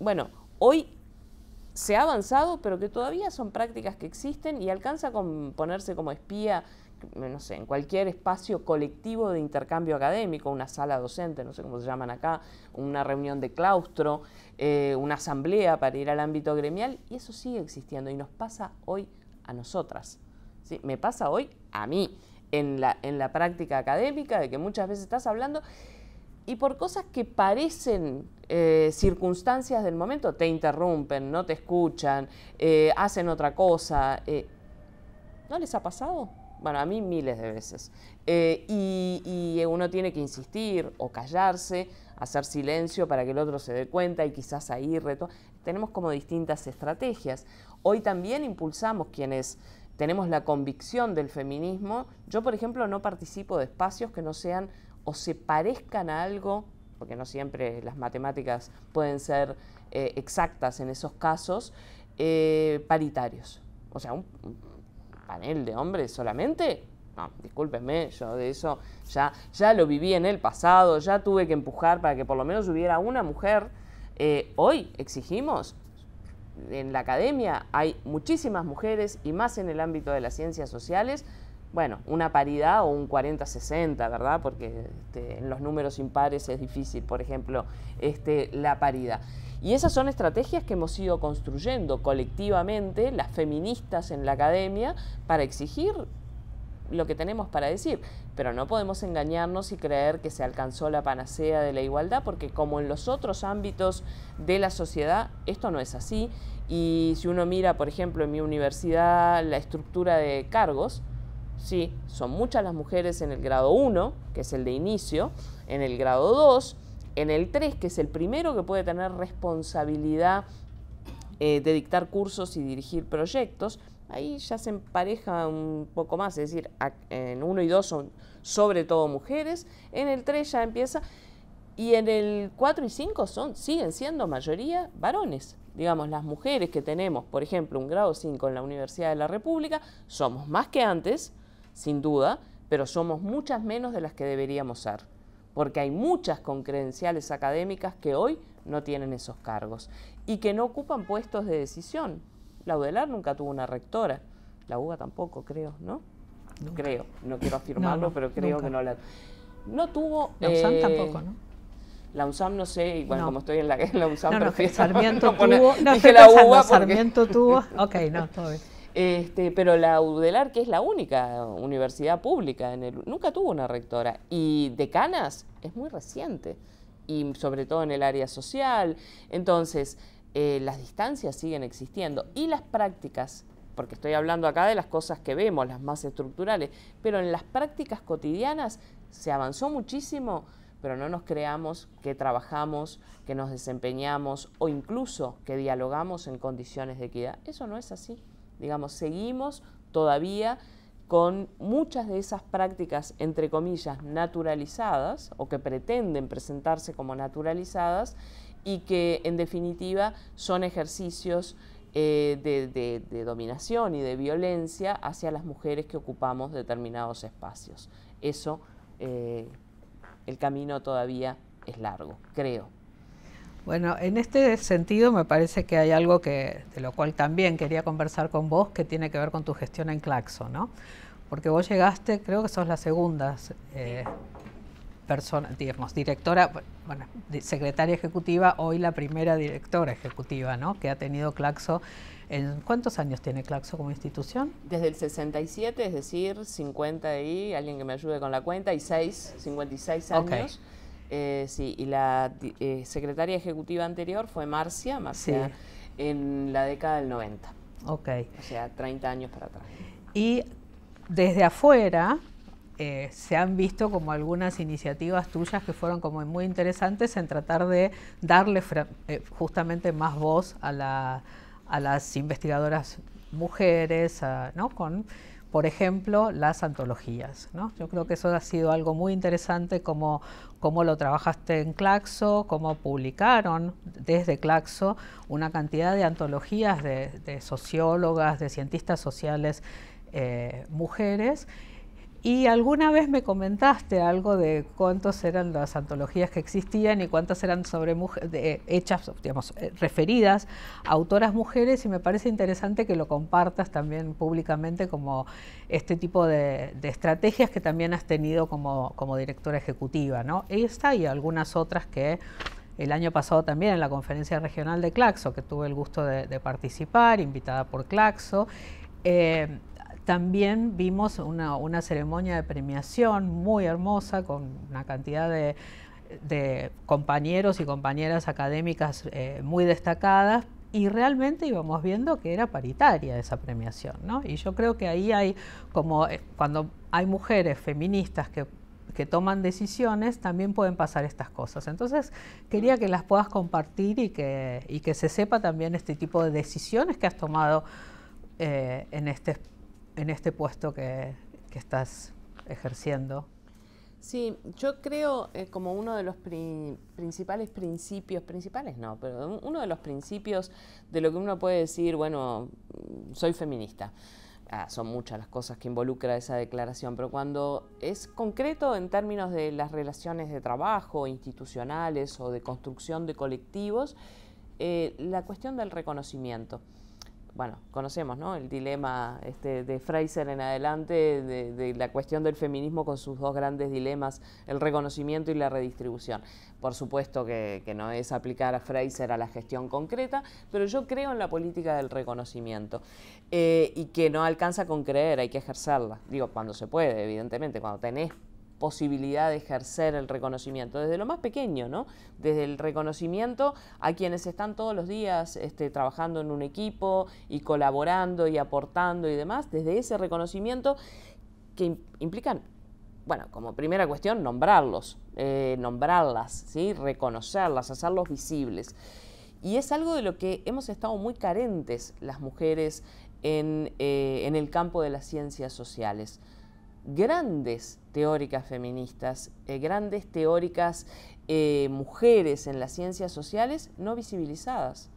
bueno, hoy se ha avanzado, pero que todavía son prácticas que existen y alcanza con ponerse como espía, no sé, en cualquier espacio colectivo de intercambio académico, una sala docente, no sé cómo se llaman acá, una reunión de claustro, eh, una asamblea para ir al ámbito gremial, y eso sigue existiendo y nos pasa hoy a nosotras. Me pasa hoy a mí, en la, en la práctica académica, de que muchas veces estás hablando y por cosas que parecen eh, circunstancias del momento, te interrumpen, no te escuchan, eh, hacen otra cosa. Eh, ¿No les ha pasado? Bueno, a mí miles de veces. Y, y, uno tiene que insistir o callarse, hacer silencio para que el otro se dé cuenta y quizás ahí reto. Tenemos como distintas estrategias. Hoy también impulsamos quienes tenemos la convicción del feminismo. Yo, por ejemplo, no participo de espacios que no sean o se parezcan a algo, porque no siempre las matemáticas pueden ser eh, exactas en esos casos, eh, paritarios. O sea, un, panel de hombres solamente no, discúlpenme, yo de eso ya, ya lo viví en el pasado, ya tuve que empujar para que por lo menos hubiera una mujer. Eh, hoy exigimos en la academia hay muchísimas mujeres y más en el ámbito de las ciencias sociales, bueno, una paridad o un 40-60, ¿verdad? Porque este, en los números impares es difícil, por ejemplo, este, la paridad. Y esas son estrategias que hemos ido construyendo colectivamente las feministas en la academia para exigir lo que tenemos para decir, pero no podemos engañarnos y creer que se alcanzó la panacea de la igualdad, porque como en los otros ámbitos de la sociedad, esto no es así. Y si uno mira, por ejemplo, en mi universidad, la estructura de cargos, sí, son muchas las mujeres en el grado 1, que es el de inicio, en el grado 2, en el 3, que es el primero que puede tener responsabilidad eh, de dictar cursos y dirigir proyectos, ahí ya se empareja un poco más, es decir, en 1 y 2 son sobre todo mujeres, en el 3 ya empieza, y en el 4 y 5 son, siguen siendo mayoría varones. Digamos, las mujeres que tenemos, por ejemplo, un grado 5 en la Universidad de la República, somos más que antes, sin duda, pero somos muchas menos de las que deberíamos ser, porque hay muchas con credenciales académicas que hoy no tienen esos cargos y que no ocupan puestos de decisión. La UDELAR nunca tuvo una rectora. La UBA tampoco, creo, ¿no? No Creo, no quiero afirmarlo, pero creo que no la... No tuvo... La USAM eh, tampoco, ¿no? La UNSAM no sé, y bueno, como estoy en la, en la UNSAM, no, no, Sarmiento tuvo, no, la Sarmiento tuvo, ok, no, todo bien. Este, pero la UDELAR, que es la única universidad pública, en el, nunca tuvo una rectora. Y decanas es muy reciente, y sobre todo en el área social. Entonces, eh, las distancias siguen existiendo y las prácticas, porque estoy hablando acá de las cosas que vemos, las más estructurales, pero en las prácticas cotidianas se avanzó muchísimo, pero no nos creamos que trabajamos, que nos desempeñamos o incluso que dialogamos en condiciones de equidad. Eso no es así. Digamos, seguimos todavía con muchas de esas prácticas, entre comillas, naturalizadas o que pretenden presentarse como naturalizadas y que en definitiva son ejercicios eh, de, dominación y de violencia hacia las mujeres que ocupamos determinados espacios. Eso, eh, el camino todavía es largo, creo. Bueno, en este sentido me parece que hay algo que, de lo cual también quería conversar con vos, que tiene que ver con tu gestión en Claxo, ¿no? Porque vos llegaste, creo que sos la segunda eh, persona, digamos, directora, bueno, secretaria ejecutiva, hoy la primera directora ejecutiva, ¿no? Que ha tenido Claxo. ¿En cuántos años tiene Claxo como institución? Desde el 67, es decir, 50 y alguien que me ayude con la cuenta, y 6, 56 años. Eh, sí, y la eh, secretaria ejecutiva anterior fue Marcia, Marcia en la década del 90. Ok. O sea, 30 años para atrás. Y desde afuera, eh, se han visto como algunas iniciativas tuyas que fueron como muy interesantes en tratar de darle eh, justamente más voz a, las investigadoras mujeres, Con, por ejemplo, las antologías. Yo creo que eso ha sido algo muy interesante, como, lo trabajaste en Claxo, cómo publicaron desde Claxo una cantidad de antologías de, sociólogas, de cientistas sociales eh, mujeres y alguna vez me comentaste algo de cuántas eran las antologías que existían y cuántas eran sobre hechas, digamos, eh, referidas a autoras mujeres y me parece interesante que lo compartas también públicamente como este tipo de, estrategias que también has tenido como, como directora ejecutiva, ¿no? Esta y algunas otras que el año pasado también en la conferencia regional de Claxo, que tuve el gusto de, participar, invitada por Claxo. Eh, también vimos una, ceremonia de premiación muy hermosa con una cantidad de, compañeros y compañeras académicas eh, muy destacadas, y realmente íbamos viendo que era paritaria esa premiación, Y yo creo que ahí hay como eh, cuando hay mujeres feministas que, que toman decisiones, también pueden pasar estas cosas. Entonces, quería que las puedas compartir y que, que se sepa también este tipo de decisiones que has tomado eh, en este espacio en este puesto que, estás ejerciendo? Sí, yo creo eh, como uno de los principales principios, principales no, pero uno de los principios de lo que uno puede decir, bueno, soy feminista. Ah, son muchas las cosas que involucra esa declaración, pero cuando es concreto en términos de las relaciones de trabajo, institucionales o de construcción de colectivos, eh, la cuestión del reconocimiento bueno, conocemos, El dilema este, de Fraser en adelante, de, la cuestión del feminismo con sus dos grandes dilemas, el reconocimiento y la redistribución. Por supuesto que, no es aplicar a Fraser a la gestión concreta, pero yo creo en la política del reconocimiento eh, y que no alcanza con creer, hay que ejercerla. Digo, cuando se puede, evidentemente, cuando tenés posibilidad de ejercer el reconocimiento, desde lo más pequeño, ¿no? Desde el reconocimiento a quienes están todos los días este, trabajando en un equipo y colaborando y aportando y demás, desde ese reconocimiento que implican bueno, como primera cuestión, nombrarlos, eh, nombrarlas, reconocerlas, hacerlos visibles. Y es algo de lo que hemos estado muy carentes las mujeres en eh, el campo de las ciencias sociales grandes teóricas feministas, eh, grandes teóricas eh, mujeres en las ciencias sociales no visibilizadas.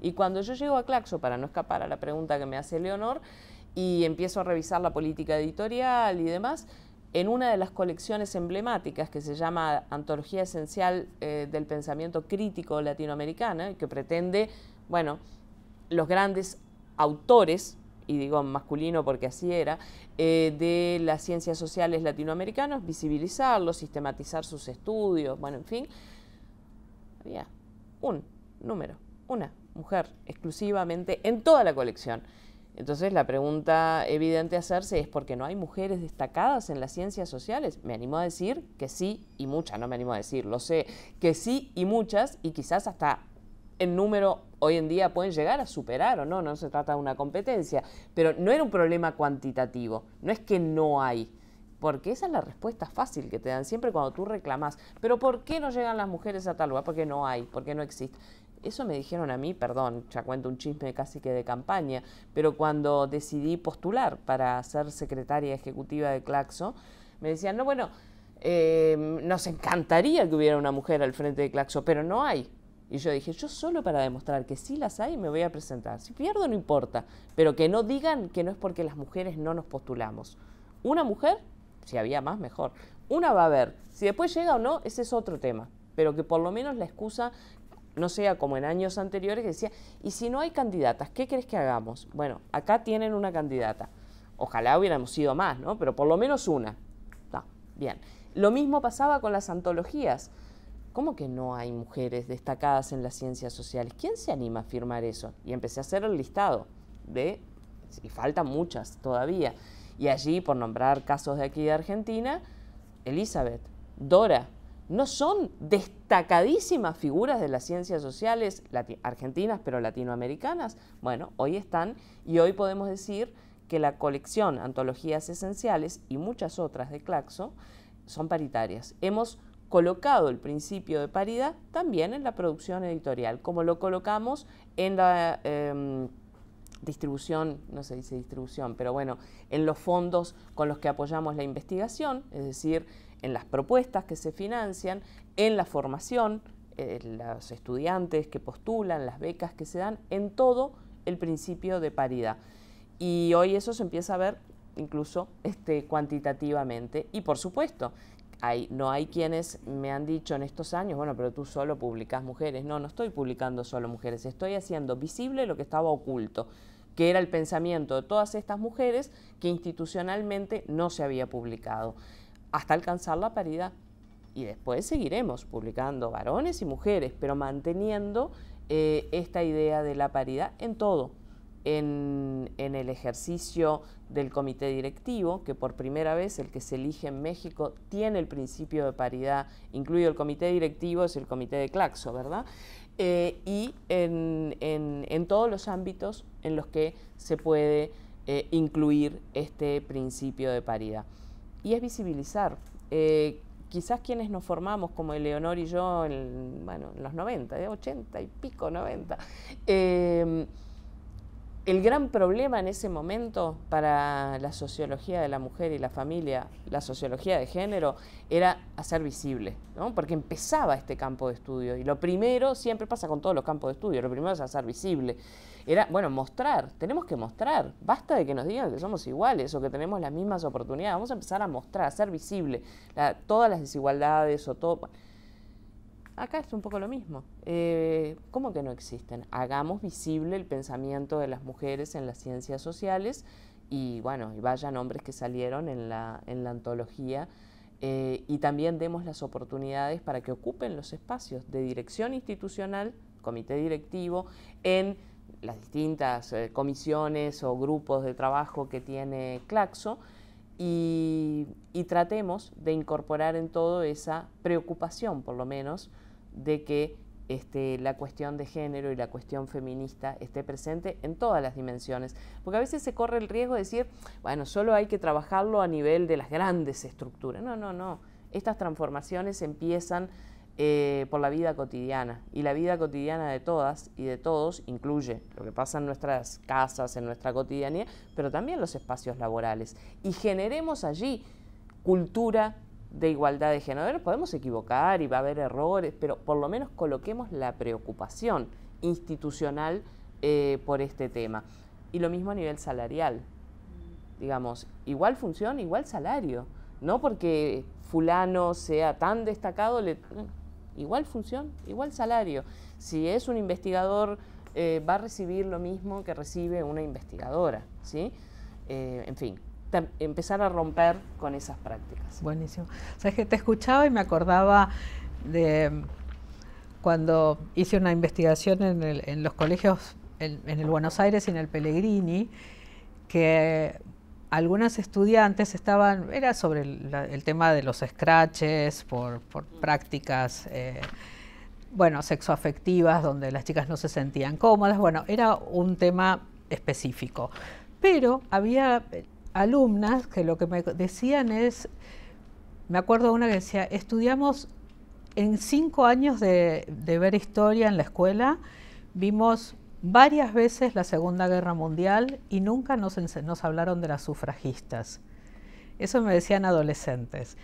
Y cuando yo llego a Claxo, para no escapar a la pregunta que me hace Leonor, y empiezo a revisar la política editorial y demás, en una de las colecciones emblemáticas que se llama Antología Esencial eh, del Pensamiento Crítico Latinoamericano, que pretende, bueno, los grandes autores y digo masculino porque así era, eh, de las ciencias sociales latinoamericanas, visibilizarlos, sistematizar sus estudios, bueno, en fin. Había un número, una mujer exclusivamente en toda la colección. Entonces la pregunta evidente a hacerse es ¿por qué no hay mujeres destacadas en las ciencias sociales? Me animo a decir que sí y muchas, no me animo a decir, lo sé, que sí y muchas y quizás hasta en número hoy en día pueden llegar a superar o no, no se trata de una competencia, pero no era un problema cuantitativo, no es que no hay, porque esa es la respuesta fácil que te dan siempre cuando tú reclamas, pero ¿por qué no llegan las mujeres a tal lugar? Porque no hay, porque no existe. Eso me dijeron a mí, perdón, ya cuento un chisme casi que de campaña, pero cuando decidí postular para ser secretaria ejecutiva de Claxo, me decían, no, bueno, eh, nos encantaría que hubiera una mujer al frente de Claxo, pero no hay. Y yo dije, yo solo para demostrar que sí las hay me voy a presentar. Si pierdo no importa, pero que no digan que no es porque las mujeres no nos postulamos. Una mujer, si había más, mejor. Una va a ver. Si después llega o no, ese es otro tema. Pero que por lo menos la excusa no sea como en años anteriores que decía, ¿y si no hay candidatas, qué crees que hagamos? Bueno, acá tienen una candidata. Ojalá hubiéramos sido más, ¿no? Pero por lo menos una. No, bien. Lo mismo pasaba con las antologías. ¿cómo que no hay mujeres destacadas en las ciencias sociales? ¿Quién se anima a firmar eso? Y empecé a hacer el listado de, y faltan muchas todavía. Y allí, por nombrar casos de aquí de Argentina, Elizabeth, Dora, no son destacadísimas figuras de las ciencias sociales argentinas, pero latinoamericanas. Bueno, hoy están y hoy podemos decir que la colección Antologías Esenciales y muchas otras de Claxo son paritarias. Hemos colocado el principio de paridad también en la producción editorial, como lo colocamos en la em, distribución, no se dice distribución, pero bueno, en los fondos con los que apoyamos la investigación, es decir, en las propuestas que se financian, en la formación, eh, los estudiantes que postulan, las becas que se dan, en todo el principio de paridad. Y hoy eso se empieza a ver incluso este, cuantitativamente. Y por supuesto, no hay quienes me han dicho en estos años, bueno, pero tú solo publicas mujeres. No, no estoy publicando solo mujeres, estoy haciendo visible lo que estaba oculto, que era el pensamiento de todas estas mujeres que institucionalmente no se había publicado, hasta alcanzar la paridad. Y después seguiremos publicando varones y mujeres, pero manteniendo eh, esta idea de la paridad en todo, en, el ejercicio del comité directivo, que por primera vez el que se elige en México tiene el principio de paridad, incluido el comité directivo, es el comité de Claxo, ¿verdad? Eh, y en, todos los ámbitos en los que se puede eh, incluir este principio de paridad. Y es visibilizar. Eh, quizás quienes nos formamos, como Eleonor y yo, en, en los 90, de 80 y pico, 90, el gran problema en ese momento para la sociología de la mujer y la familia, la sociología de género, era hacer visible, ¿no? porque empezaba este campo de estudio y lo primero, siempre pasa con todos los campos de estudio, lo primero es hacer visible, era, bueno, mostrar, tenemos que mostrar, basta de que nos digan que somos iguales o que tenemos las mismas oportunidades, vamos a empezar a mostrar, a hacer visible todas las desigualdades o todo... Acá es un poco lo mismo. Eh, ¿Cómo que no existen? Hagamos visible el pensamiento de las mujeres en las ciencias sociales y bueno, y vaya nombres que salieron en la, en la antología. Eh, y también demos las oportunidades para que ocupen los espacios de dirección institucional, comité directivo, en las distintas eh, comisiones o grupos de trabajo que tiene Claxo y tratemos de incorporar en todo esa preocupación, por lo menos, de que este, la cuestión de género y la cuestión feminista esté presente en todas las dimensiones. Porque a veces se corre el riesgo de decir, bueno, solo hay que trabajarlo a nivel de las grandes estructuras. No, no, no. Estas transformaciones empiezan eh, por la vida cotidiana. Y la vida cotidiana de todas y de todos incluye lo que pasa en nuestras casas, en nuestra cotidianía, pero también los espacios laborales. Y generemos allí cultura, de igualdad de género. podemos equivocar y va a haber errores, pero por lo menos coloquemos la preocupación institucional eh, por este tema. Y lo mismo a nivel salarial. Digamos, igual función, igual salario. No porque fulano sea tan destacado, le, eh, igual función, igual salario. Si es un investigador, eh, va a recibir lo mismo que recibe una investigadora. ¿sí? en fin, empezar a romper con esas prácticas. Buenísimo. O que te escuchaba y me acordaba de mm, cuando hice una investigación en, los colegios en, el Buenos Aires y en el Pellegrini, que algunas estudiantes estaban, era sobre el, tema de los scratches por, prácticas. Eh, bueno, sexoafectivas, donde las chicas no se sentían cómodas, bueno, era un tema específico. Pero había eh, alumnas que lo que me decían es, me acuerdo una que decía, estudiamos en cinco años de, ver historia en la escuela, vimos varias veces la Segunda Guerra Mundial y nunca nos, hablaron de las sufragistas. Eso me decían adolescentes.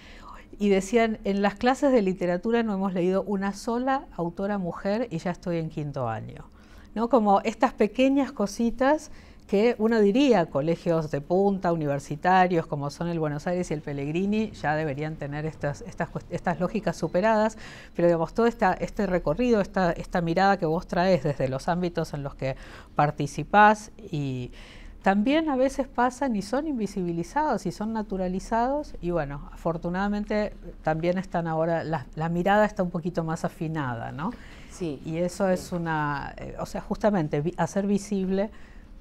Y decían, en las clases de literatura no hemos leído una sola autora mujer y ya estoy en quinto año. ¿No? Como estas pequeñas cositas que uno diría colegios de punta, universitarios, como son el Buenos Aires y el Pellegrini, ya deberían tener estas, estas, lógicas superadas, pero digamos, todo este recorrido, esta, esta mirada que vos traes desde los ámbitos en los que participás y también a veces pasan y son invisibilizados y son naturalizados y bueno, afortunadamente también están ahora, la, mirada está un poquito más afinada, ¿no? Sí. Y eso es una, eh, o sea, justamente hacer visible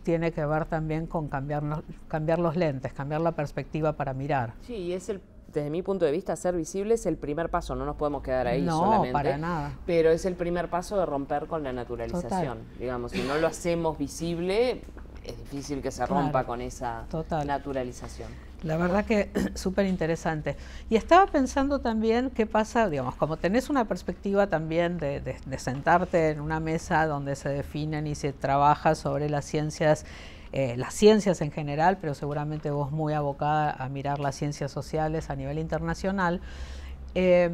tiene que ver también con cambiar, cambiar los lentes, cambiar la perspectiva para mirar. Sí, y es el, desde mi punto de vista, ser visible es el primer paso, no nos podemos quedar ahí no, solamente. para nada. Pero es el primer paso de romper con la naturalización. Digamos, si no lo hacemos visible, es difícil que se rompa con esa naturalización. La verdad que súper interesante. Y estaba pensando también qué pasa, digamos, como tenés una perspectiva también de, sentarte en una mesa donde se definen y se trabaja sobre las ciencias eh, las ciencias en general, pero seguramente vos muy abocada a mirar las ciencias sociales a nivel internacional. Eh,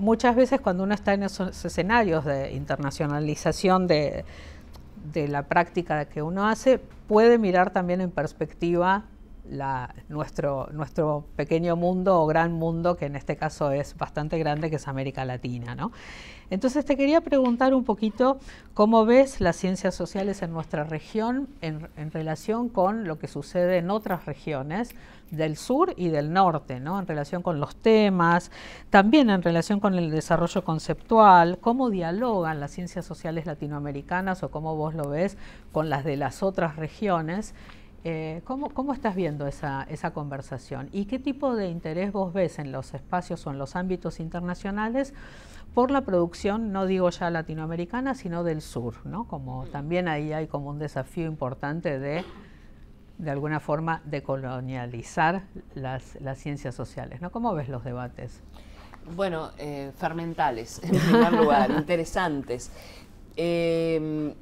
muchas veces cuando uno está en esos escenarios de internacionalización de, de la práctica que uno hace, puede mirar también en perspectiva nuestro, nuestro pequeño mundo o gran mundo, que en este caso es bastante grande, que es América Latina. Entonces te quería preguntar un poquito cómo ves las ciencias sociales en nuestra región en, relación con lo que sucede en otras regiones del sur y del norte, en relación con los temas, también en relación con el desarrollo conceptual, cómo dialogan las ciencias sociales latinoamericanas o cómo vos lo ves con las de las otras regiones eh, ¿cómo, estás viendo esa, conversación? ¿Y qué tipo de interés vos ves en los espacios o en los ámbitos internacionales por la producción, no digo ya latinoamericana, sino del sur? ¿no? Como mm. también ahí hay como un desafío importante de, de alguna forma, decolonializar las, las ciencias sociales. ¿no? ¿Cómo ves los debates? Bueno, eh, fermentales, en primer lugar, interesantes. Em,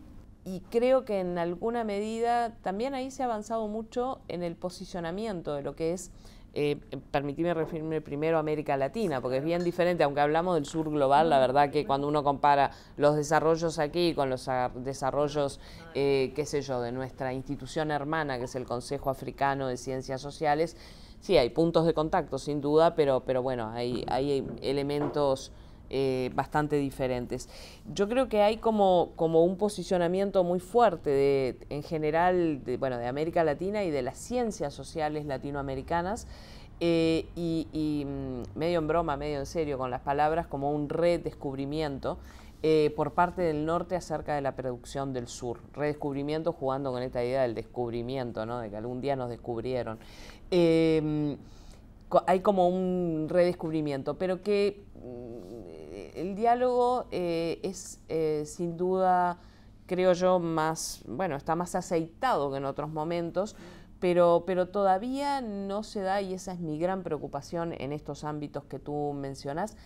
y creo que en alguna medida también ahí se ha avanzado mucho en el posicionamiento de lo que es, eh, permitirme referirme primero a América Latina, porque es bien diferente, aunque hablamos del sur global, la verdad que cuando uno compara los desarrollos aquí con los desarrollos, eh, qué sé yo, de nuestra institución hermana, que es el Consejo Africano de Ciencias Sociales, sí hay puntos de contacto, sin duda, pero, pero bueno, hay, hay elementos eh, bastante diferentes. Yo creo que hay como, un posicionamiento muy fuerte de, en general de, bueno, de América Latina y de las ciencias sociales latinoamericanas. Eh, y, mm, medio en broma, medio en serio, con las palabras, como un redescubrimiento eh, por parte del norte acerca de la producción del sur. Redescubrimiento jugando con esta idea del descubrimiento, ¿no? de que algún día nos descubrieron. Mm, hay como un redescubrimiento, pero que mm, el diálogo eh, es eh, sin duda, creo yo, más, bueno, está más aceitado que en otros momentos, pero, pero todavía no se da, y esa es mi gran preocupación en estos ámbitos que tú mencionas,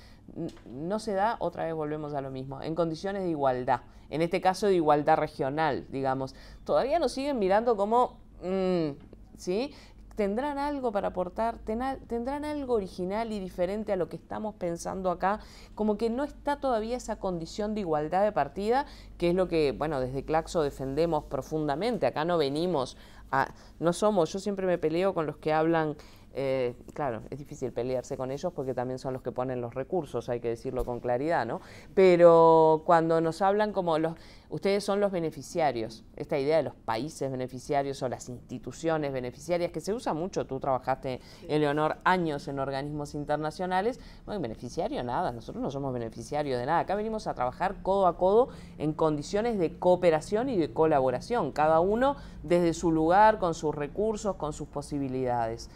no se da, otra vez volvemos a lo mismo, en condiciones de igualdad, en este caso de igualdad regional, digamos. Todavía nos siguen mirando como, mm, ¿sí? tendrán algo para aportar, tendrán algo original y diferente a lo que estamos pensando acá, como que no está todavía esa condición de igualdad de partida, que es lo que, bueno, desde Claxo defendemos profundamente, acá no venimos a, no somos, yo siempre me peleo con los que hablan eh, claro, es difícil pelearse con ellos porque también son los que ponen los recursos, hay que decirlo con claridad, ¿no? Pero cuando nos hablan como los, ustedes son los beneficiarios, esta idea de los países beneficiarios o las instituciones beneficiarias que se usa mucho, tú trabajaste, Eleonor, años en organismos internacionales, bueno, beneficiario nada, nosotros no somos beneficiarios de nada, acá venimos a trabajar codo a codo en condiciones de cooperación y de colaboración, cada uno desde su lugar, con sus recursos, con sus posibilidades.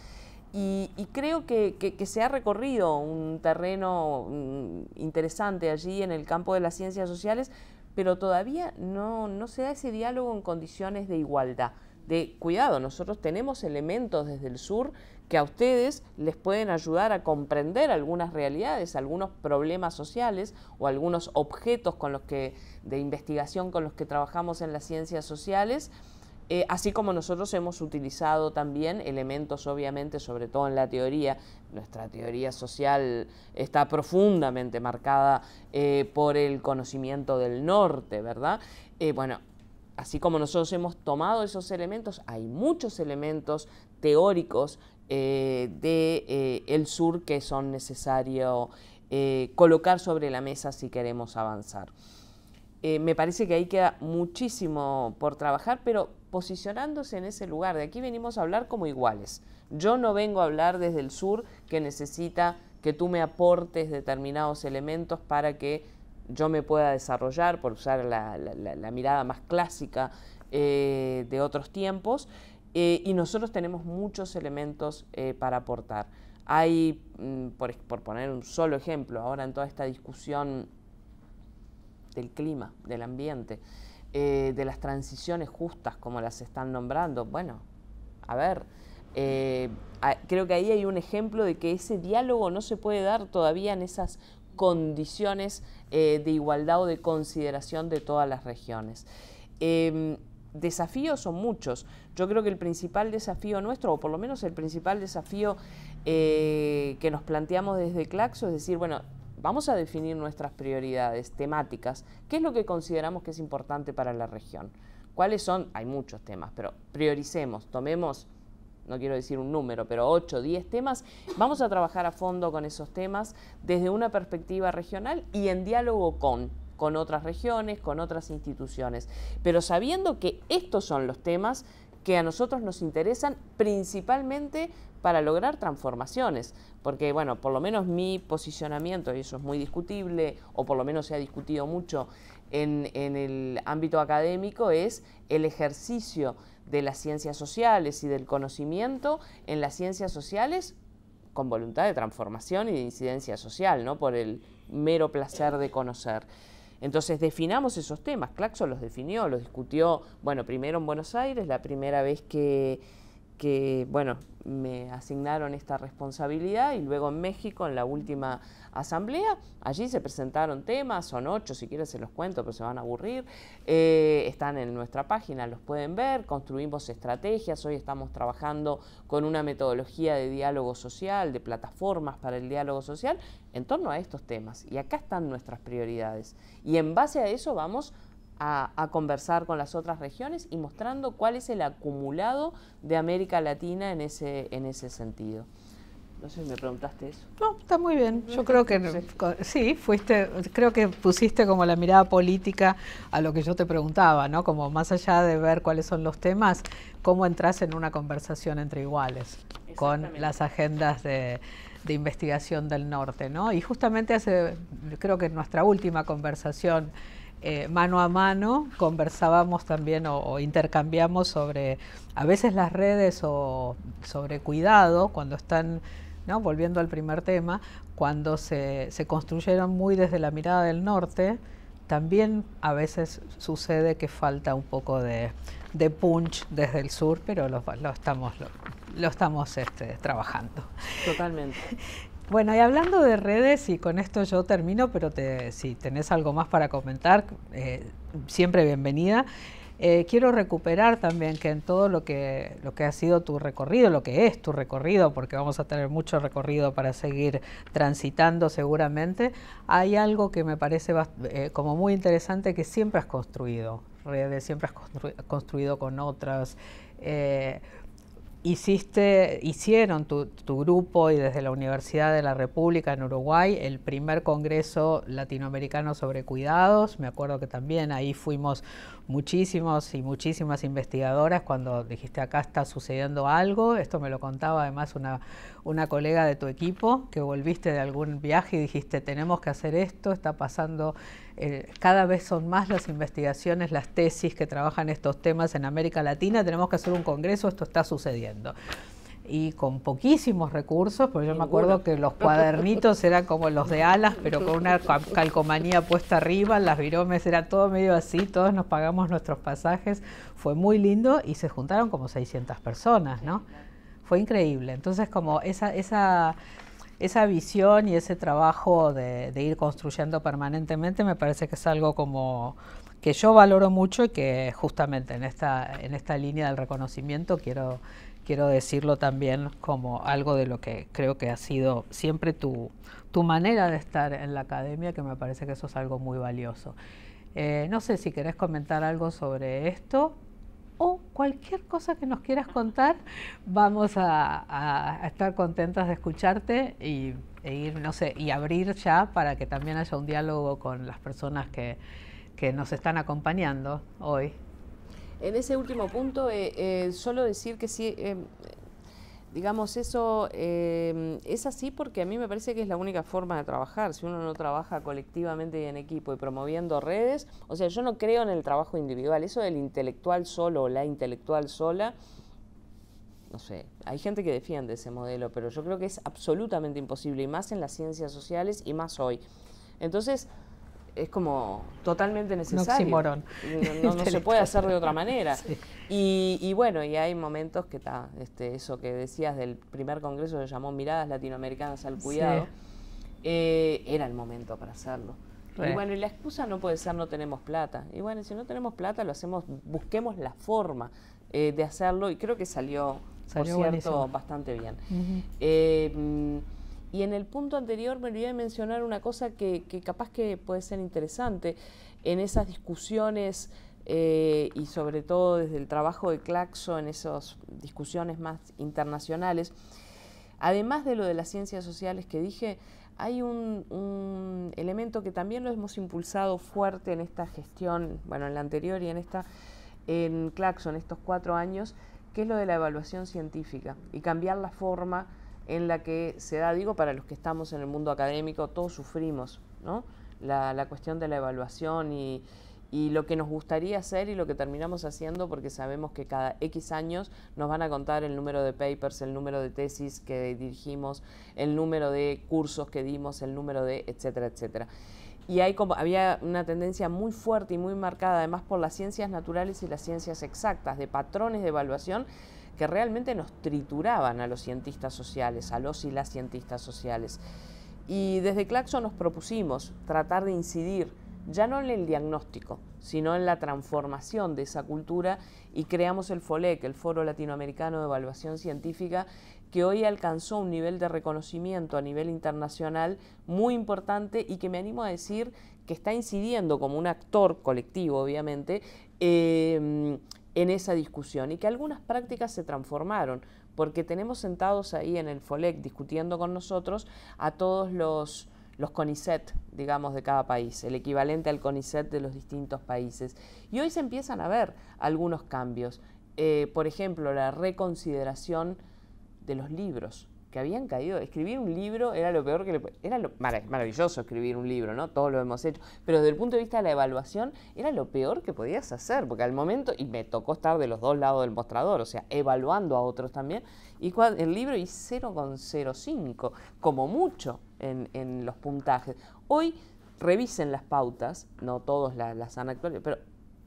Y, creo que, se ha recorrido un terreno mm, interesante allí en el campo de las ciencias sociales, pero todavía no, se da ese diálogo en condiciones de igualdad de cuidado, nosotros tenemos elementos desde el sur que a ustedes les pueden ayudar a comprender algunas realidades, algunos problemas sociales o algunos objetos con los que, de investigación con los que trabajamos en las ciencias sociales eh, así como nosotros hemos utilizado también elementos, obviamente, sobre todo en la teoría, nuestra teoría social está profundamente marcada eh, por el conocimiento del norte, ¿verdad? Eh, bueno, así como nosotros hemos tomado esos elementos, hay muchos elementos teóricos del de, el sur que son necesarios colocar sobre la mesa si queremos avanzar. me parece que ahí queda muchísimo por trabajar, pero posicionándose en ese lugar. De aquí venimos a hablar como iguales. Yo no vengo a hablar desde el sur que necesita que tú me aportes determinados elementos para que yo me pueda desarrollar, por usar la, mirada más clásica eh, de otros tiempos, eh, y nosotros tenemos muchos elementos eh, para aportar. Hay, mm, por poner un solo ejemplo, ahora en toda esta discusión del clima, del ambiente, eh, de las transiciones justas, como las están nombrando. Bueno, a ver, eh, creo que ahí hay un ejemplo de que ese diálogo no se puede dar todavía en esas condiciones eh, de igualdad o de consideración de todas las regiones. Em, desafíos son muchos. Yo creo que el principal desafío nuestro, o por lo menos el principal desafío que nos planteamos desde Claxo, es decir, bueno, vamos a definir nuestras prioridades temáticas, qué es lo que consideramos que es importante para la región. ¿Cuáles son? Hay muchos temas, pero prioricemos, tomemos no quiero decir un número, pero 8, 10 temas. Vamos a trabajar a fondo con esos temas desde una perspectiva regional y en diálogo con con otras regiones, con otras instituciones, pero sabiendo que estos son los temas que a nosotros nos interesan principalmente para lograr transformaciones, porque bueno, por lo menos mi posicionamiento, y eso es muy discutible, o por lo menos se ha discutido mucho en, el ámbito académico, es el ejercicio de las ciencias sociales y del conocimiento en las ciencias sociales con voluntad de transformación y de incidencia social, no por el mero placer de conocer. Entonces definamos esos temas, Claxo los definió, los discutió, bueno, primero en Buenos Aires, la primera vez que, que, bueno, me asignaron esta responsabilidad y luego en México, en la última asamblea, allí se presentaron temas, son ocho, si quieres se los cuento, pero se van a aburrir, eh, están en nuestra página, los pueden ver, construimos estrategias, hoy estamos trabajando con una metodología de diálogo social, de plataformas para el diálogo social, en torno a estos temas. Y acá están nuestras prioridades. Y en base a eso vamos a, conversar con las otras regiones y mostrando cuál es el acumulado de América Latina en ese, en ese sentido. No sé si me preguntaste eso. No, está muy bien. Yo creo que sí, fuiste, creo que pusiste como la mirada política a lo que yo te preguntaba, ¿no? Como más allá de ver cuáles son los temas, cómo entras en una conversación entre iguales con las agendas de, de investigación del norte, ¿no? Y justamente hace, creo que nuestra última conversación eh, mano a mano conversábamos también o, intercambiamos sobre a veces las redes o sobre cuidado cuando están, ¿no? volviendo al primer tema, cuando se, se construyeron muy desde la mirada del norte, también a veces sucede que falta un poco de, punch desde el sur, pero lo, estamos, lo estamos este, trabajando. Totalmente. Bueno, y hablando de redes, y con esto yo termino, pero si tenés algo más para comentar, eh, siempre bienvenida. Eh, quiero recuperar también que en todo lo que, lo que ha sido tu recorrido, lo que es tu recorrido, porque vamos a tener mucho recorrido para seguir transitando seguramente, hay algo que me parece eh, como muy interesante que siempre has construido, redes, siempre has construido con otras. Eh, Hiciste, hicieron tu, tu, grupo y desde la Universidad de la República en Uruguay el primer Congreso Latinoamericano sobre Cuidados. Me acuerdo que también ahí fuimos muchísimos y muchísimas investigadoras cuando dijiste acá está sucediendo algo. Esto me lo contaba además una, una colega de tu equipo que volviste de algún viaje y dijiste tenemos que hacer esto, está pasando, eh, cada vez son más las investigaciones, las tesis que trabajan estos temas en América Latina, tenemos que hacer un congreso, esto está sucediendo y con poquísimos recursos, porque yo me acuerdo que los cuadernitos eran como los de alas, pero con una calcomanía puesta arriba, las viromes era todo medio así, todos nos pagamos nuestros pasajes, fue muy lindo y se juntaron como 600 personas, ¿no? Fue increíble, entonces como esa, esa, esa visión y ese trabajo de, ir construyendo permanentemente me parece que es algo como que yo valoro mucho y que justamente en esta, en esta línea del reconocimiento quiero quiero decirlo también como algo de lo que creo que ha sido siempre tu, tu manera de estar en la academia, que me parece que eso es algo muy valioso. Eh, no sé si querés comentar algo sobre esto o cualquier cosa que nos quieras contar, vamos a, estar contentas de escucharte y, e ir, no sé, y abrir ya para que también haya un diálogo con las personas que, que nos están acompañando hoy. En ese último punto, eh, eh, solo decir que sí, eh, digamos, eso es así porque a mí me parece que es la única forma de trabajar. Si uno no trabaja colectivamente y en equipo y promoviendo redes, o sea, yo no creo en el trabajo individual. Eso del intelectual solo o la intelectual sola, no sé, hay gente que defiende ese modelo, pero yo creo que es absolutamente imposible y más en las ciencias sociales y más hoy. Entonces, es como totalmente necesario. no, no se puede hacer de otra manera. Y, bueno, y hay momentos que está, este, eso que decías del primer congreso que llamó Miradas Latinoamericanas al Cuidado, eh, era el momento para hacerlo. Y bueno, y la excusa no puede ser no tenemos plata. Y bueno, si no tenemos plata, lo hacemos, busquemos la forma eh, de hacerlo y creo que salió, por cierto, bastante bien. Y en el punto anterior me olvidé de mencionar una cosa que, capaz que puede ser interesante. En esas discusiones eh, y sobre todo desde el trabajo de Claxo, en esas discusiones más internacionales, además de lo de las ciencias sociales que dije, hay un, elemento que también lo hemos impulsado fuerte en esta gestión, bueno, en la anterior y en esta, en Claxo, en estos cuatro años, que es lo de la evaluación científica y cambiar la forma en la que se da, digo, para los que estamos en el mundo académico, todos sufrimos, ¿no? La, cuestión de la evaluación y, lo que nos gustaría hacer y lo que terminamos haciendo porque sabemos que cada X años nos van a contar el número de papers, el número de tesis que dirigimos, el número de cursos que dimos, el número de etcétera, etcétera. Y hay como, había una tendencia muy fuerte y muy marcada además por las ciencias naturales y las ciencias exactas, de patrones de evaluación que realmente nos trituraban a los cientistas sociales, a los y las cientistas sociales. Y desde Claxo nos propusimos tratar de incidir ya no en el diagnóstico, sino en la transformación de esa cultura y creamos el FOLEC, el Foro Latinoamericano de Evaluación Científica, que hoy alcanzó un nivel de reconocimiento a nivel internacional muy importante y que me animo a decir que está incidiendo como un actor colectivo, obviamente, eh, en esa discusión y que algunas prácticas se transformaron, porque tenemos sentados ahí en el FOLEC discutiendo con nosotros a todos los, los CONICET, digamos, de cada país, el equivalente al CONICET de los distintos países. Y hoy se empiezan a ver algunos cambios, eh, por ejemplo, la reconsideración de los libros habían caído. Escribir un libro era lo peor que le era maravilloso escribir un libro, ¿no? Todos lo hemos hecho, pero desde el punto de vista de la evaluación era lo peor que podías hacer, porque al momento y me tocó estar de los dos lados del mostrador, o sea, evaluando a otros también y el libro y 0,05 como mucho en, los puntajes. Hoy revisen las pautas, no todos las, las han actualizado, pero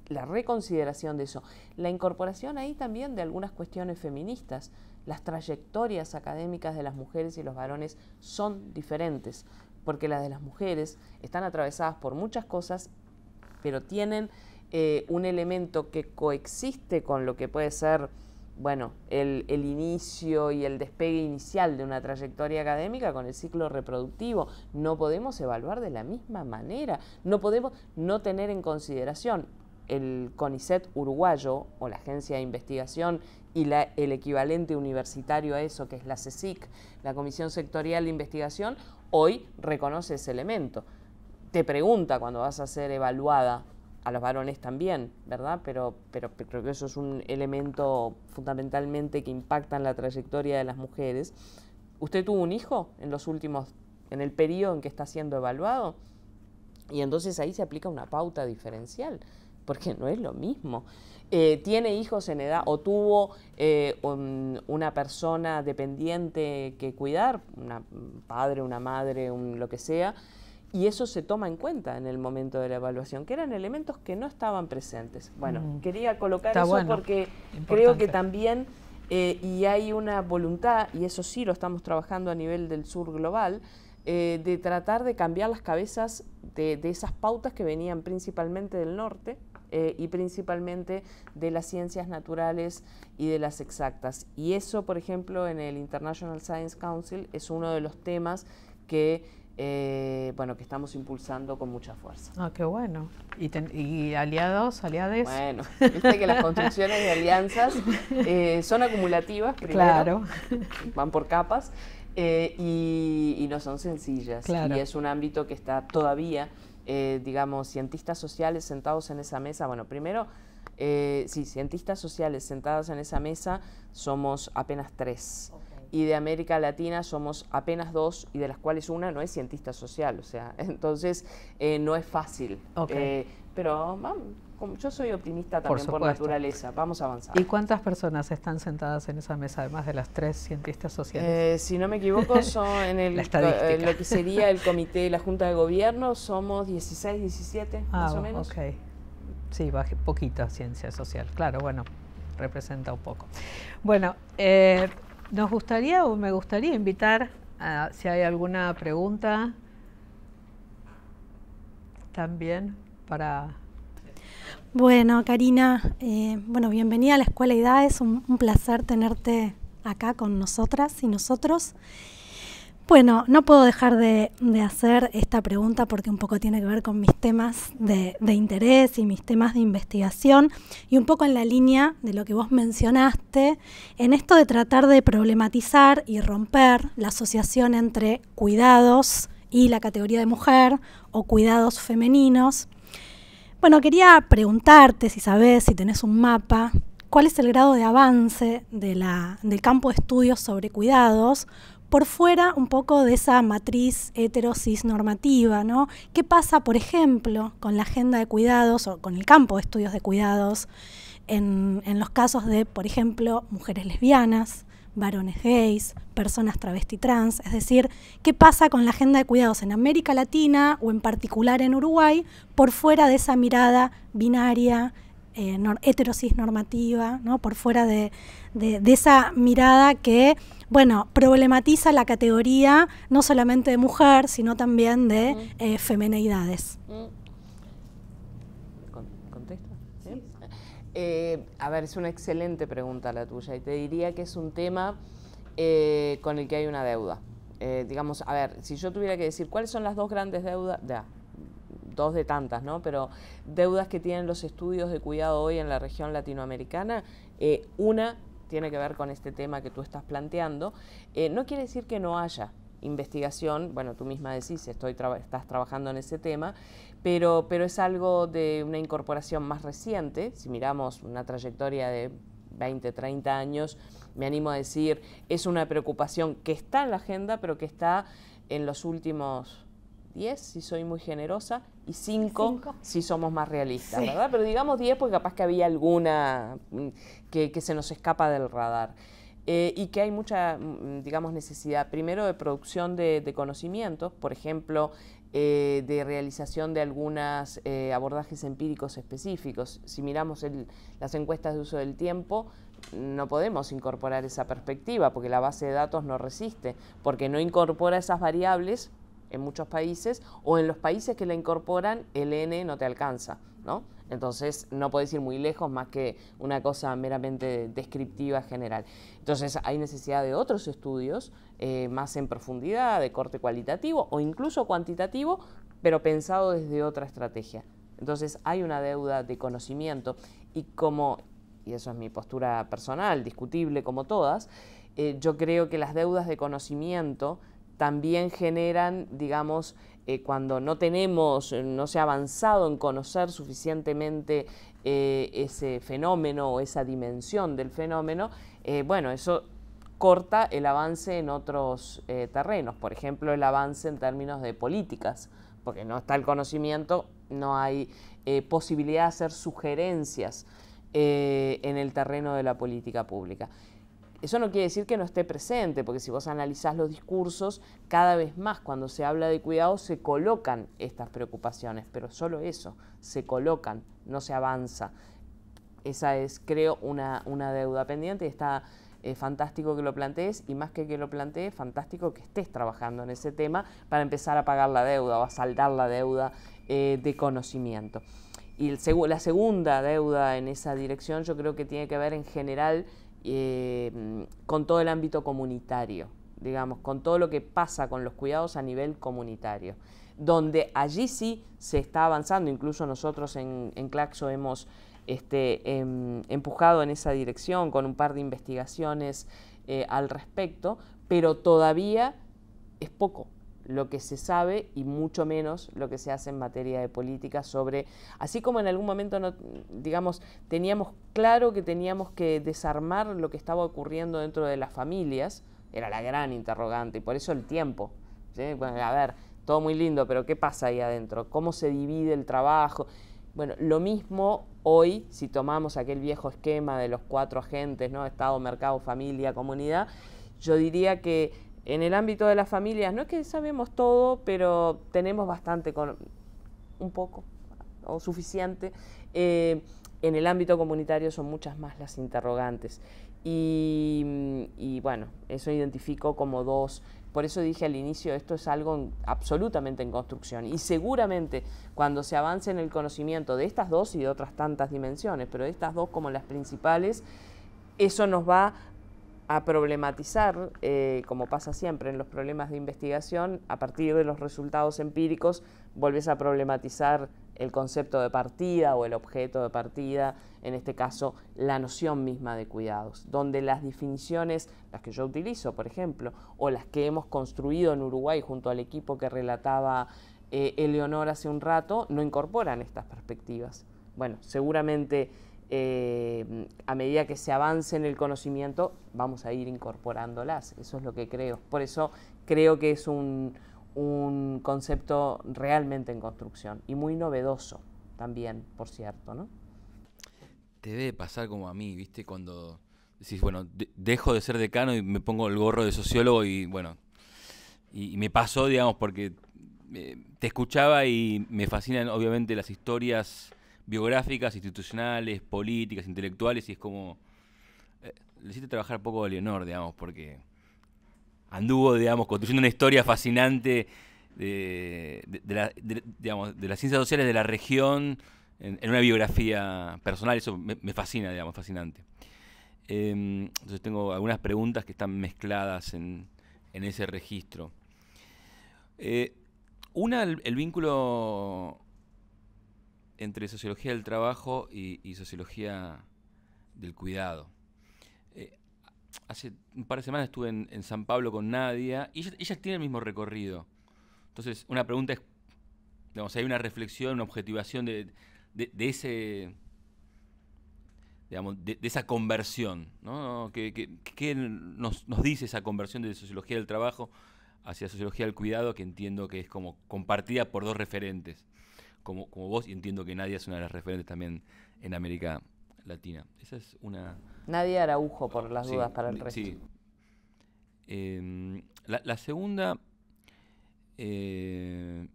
la reconsideración de eso, la incorporación ahí también de algunas cuestiones feministas las trayectorias académicas de las mujeres y los varones son diferentes, porque las de las mujeres están atravesadas por muchas cosas, pero tienen eh, un elemento que coexiste con lo que puede ser, bueno, el, el, inicio y el despegue inicial de una trayectoria académica con el ciclo reproductivo. No podemos evaluar de la misma manera, no podemos no tener en consideración el CONICET uruguayo o la Agencia de Investigación y el equivalente universitario a eso, que es la CSIC, la Comisión Sectorial de Investigación, hoy reconoce ese elemento. Te pregunta cuando vas a ser evaluada, a los varones también, ¿verdad? Pero, pero creo que eso es un elemento fundamentalmente que impacta en la trayectoria de las mujeres. ¿Usted tuvo un hijo en los últimos, en el periodo en que está siendo evaluado? Y entonces ahí se aplica una pauta diferencial porque no es lo mismo. Eh, tiene hijos en edad o tuvo eh, una persona dependiente que cuidar, un padre, una madre, un, lo que sea, y eso se toma en cuenta en el momento de la evaluación, que eran elementos que no estaban presentes. Bueno, mm. quería colocar eso porque creo que también, eh, y hay una voluntad, y eso sí lo estamos trabajando a nivel del sur global, de tratar de cambiar las cabezas de esas pautas que venían principalmente del norte, eh, y principalmente de las ciencias naturales y de las exactas. Y eso, por ejemplo, en el International Science Council es uno de los temas que eh, bueno, que estamos impulsando con mucha fuerza. Ah, qué bueno. ¿Y, aliados, aliades? Bueno, viste que las construcciones de alianzas eh, son acumulativas, primero, claro. van por capas, y, no son sencillas. Y es un ámbito que está todavía eh, digamos, cientistas sociales sentados en esa mesa, bueno, primero, eh, sí, cientistas sociales sentados en esa mesa somos apenas tres. y de América Latina somos apenas dos y de las cuales una no es cientista social, o sea, entonces eh, no es fácil. Okay. Eh, pero vamos yo soy optimista también por, naturaleza, vamos a avanzar. ¿Y cuántas personas están sentadas en esa mesa, además de las tres cientistas sociales? Eh, si no me equivoco, son en el, eh, lo que sería el comité, la Junta de Gobierno, somos 16, 17 ah, más o menos. Ok. Sí, poquita ciencia social, claro, bueno, representa un poco. Bueno, eh, nos gustaría o me gustaría invitar a, si hay alguna pregunta también para bueno, Karina, eh, bueno, bienvenida a la Escuela IDA, es un, placer tenerte acá con nosotras y nosotros. Bueno, no puedo dejar de, hacer esta pregunta porque un poco tiene que ver con mis temas de interés y mis temas de investigación y un poco en la línea de lo que vos mencionaste, en esto de tratar de problematizar y romper la asociación entre cuidados y la categoría de mujer o cuidados femeninos bueno, quería preguntarte si sabes, si tenés un mapa, cuál es el grado de avance del campo de estudios sobre cuidados por fuera un poco de esa matriz heterosis normativa, ¿no? ¿Qué pasa, por ejemplo, con la agenda de cuidados o con el campo de estudios de cuidados en los casos de, por ejemplo, mujeres lesbianas, varones gays, personas travesti trans, es decir, qué pasa con la agenda de cuidados en América Latina o en particular en Uruguay por fuera de esa mirada binaria, eh, heterosis normativa, ¿no? por fuera de, esa mirada que, bueno, problematiza la categoría no solamente de mujer, sino también de eh, femenidades. Eh, a ver, es una excelente pregunta la tuya y te diría que es un tema eh, con el que hay una deuda. Eh, digamos, a ver, si yo tuviera que decir cuáles son las dos grandes deudas, dos de tantas, ¿no? Pero deudas que tienen los estudios de cuidado hoy en la región latinoamericana, una tiene que ver con este tema que tú estás planteando. no quiere decir que no haya investigación, bueno, tú misma decís, estoy estás trabajando en ese tema, pero, pero es algo de una incorporación más reciente, si miramos una trayectoria de 20, 30 años, me animo a decir, es una preocupación que está en la agenda, pero que está en los últimos 10, si soy muy generosa, y 5 si somos más realistas, ¿verdad? Pero digamos 10, porque capaz que había alguna mm, que, que se nos escapa del radar. Eh, y que hay mucha, mm, digamos, necesidad primero de producción de, conocimientos, por ejemplo, eh, de realización de algunos eh, abordajes empíricos específicos. Si miramos las encuestas de uso del tiempo, no podemos incorporar esa perspectiva porque la base de datos no resiste, porque no incorpora esas variables en muchos países o en los países que la incorporan el N no te alcanza, ¿no? Entonces no podés ir muy lejos más que una cosa meramente descriptiva general. Entonces hay necesidad de otros estudios eh, más en profundidad, de corte cualitativo o incluso cuantitativo, pero pensado desde otra estrategia. Entonces hay una deuda de conocimiento y como, y eso es mi postura personal, discutible como todas, eh, yo creo que las deudas de conocimiento también generan, digamos, eh, cuando no tenemos, eh, no se ha avanzado en conocer suficientemente eh, ese fenómeno o esa dimensión del fenómeno, bueno, eso corta el avance en otros terrenos, por ejemplo, el avance en términos de políticas, porque no está el conocimiento, no hay posibilidad de hacer sugerencias en el terreno de la política pública. Eso no quiere decir que no esté presente, porque si vos analizás los discursos, cada vez más cuando se habla de cuidado se colocan estas preocupaciones, pero solo eso, se colocan, no se avanza. Esa es, creo, una, deuda pendiente y está eh, fantástico que lo plantees y más que que lo plantees, fantástico que estés trabajando en ese tema para empezar a pagar la deuda o a saldar la deuda eh, de conocimiento. Y la segunda deuda en esa dirección yo creo que tiene que ver en general Em, con todo el ámbito comunitario, digamos, con todo lo que pasa con los cuidados a nivel comunitario, donde allí sí se está avanzando, incluso nosotros en, Claxo hemos este, em, empujado en esa dirección con un par de investigaciones eh, al respecto, pero todavía es poco lo que se sabe y mucho menos lo que se hace en materia de política sobre, así como en algún momento, digamos, teníamos claro que teníamos que desarmar lo que estaba ocurriendo dentro de las familias, era la gran interrogante y por eso el tiempo. a ver, todo muy lindo, pero ¿qué pasa ahí adentro? ¿Cómo se divide el trabajo? Bueno, lo mismo hoy, si tomamos aquel viejo esquema de los cuatro agentes, ¿no? Estado, mercado, familia, comunidad, yo diría que en el ámbito de las familias, no es que sabemos todo, pero tenemos bastante, con, un poco o suficiente. Eh, en el ámbito comunitario son muchas más las interrogantes. Y, bueno, eso identifico como dos. Por eso dije al inicio, esto es algo absolutamente en construcción. Y seguramente cuando se avance en el conocimiento de estas dos y de otras tantas dimensiones, pero estas dos como las principales, eso nos va a problematizar, eh, como pasa siempre en los problemas de investigación, a partir de los resultados empíricos volvés a problematizar el concepto de partida o el objeto de partida, en este caso la noción misma de cuidados, donde las definiciones, las que yo utilizo, por ejemplo, o las que hemos construido en Uruguay junto al equipo que relataba eh, Eleonor hace un rato, no incorporan estas perspectivas. Bueno, seguramente eh, a medida que se avance en el conocimiento, vamos a ir incorporándolas. Eso es lo que creo. Por eso creo que es un, concepto realmente en construcción y muy novedoso también, por cierto, ¿no? Te debe pasar como a mí, ¿viste? Cuando decís, bueno, dejo de ser decano y me pongo el gorro de sociólogo y, bueno, y, me pasó, digamos, porque eh, te escuchaba y me fascinan, obviamente, las historias biográficas, institucionales, políticas, intelectuales, y es como... Eh, le hiciste trabajar poco a Leonor, digamos, porque anduvo, digamos, construyendo una historia fascinante de, las ciencias sociales de la región en, una biografía personal. Eso me, fascina, digamos, fascinante. Em, entonces tengo algunas preguntas que están mezcladas en, ese registro. Eh, una, el, vínculo entre sociología del trabajo y, sociología del cuidado. Eh, hace un par de semanas estuve en, San Pablo con Nadia y ellas, tiene tienen el mismo recorrido. Entonces, una pregunta es, hay una reflexión, una objetivación de, ese... esa conversión, ¿no? ¿Qué, nos, nos, dice esa conversión de sociología del trabajo hacia sociología del cuidado, que entiendo que es como compartida por dos referentes? como, vos, y entiendo que Nadia es una de las referentes también en América Latina. Esa es una... Nadia Araujo, por las dudas para el resto. Sí. Em, la, segunda eh,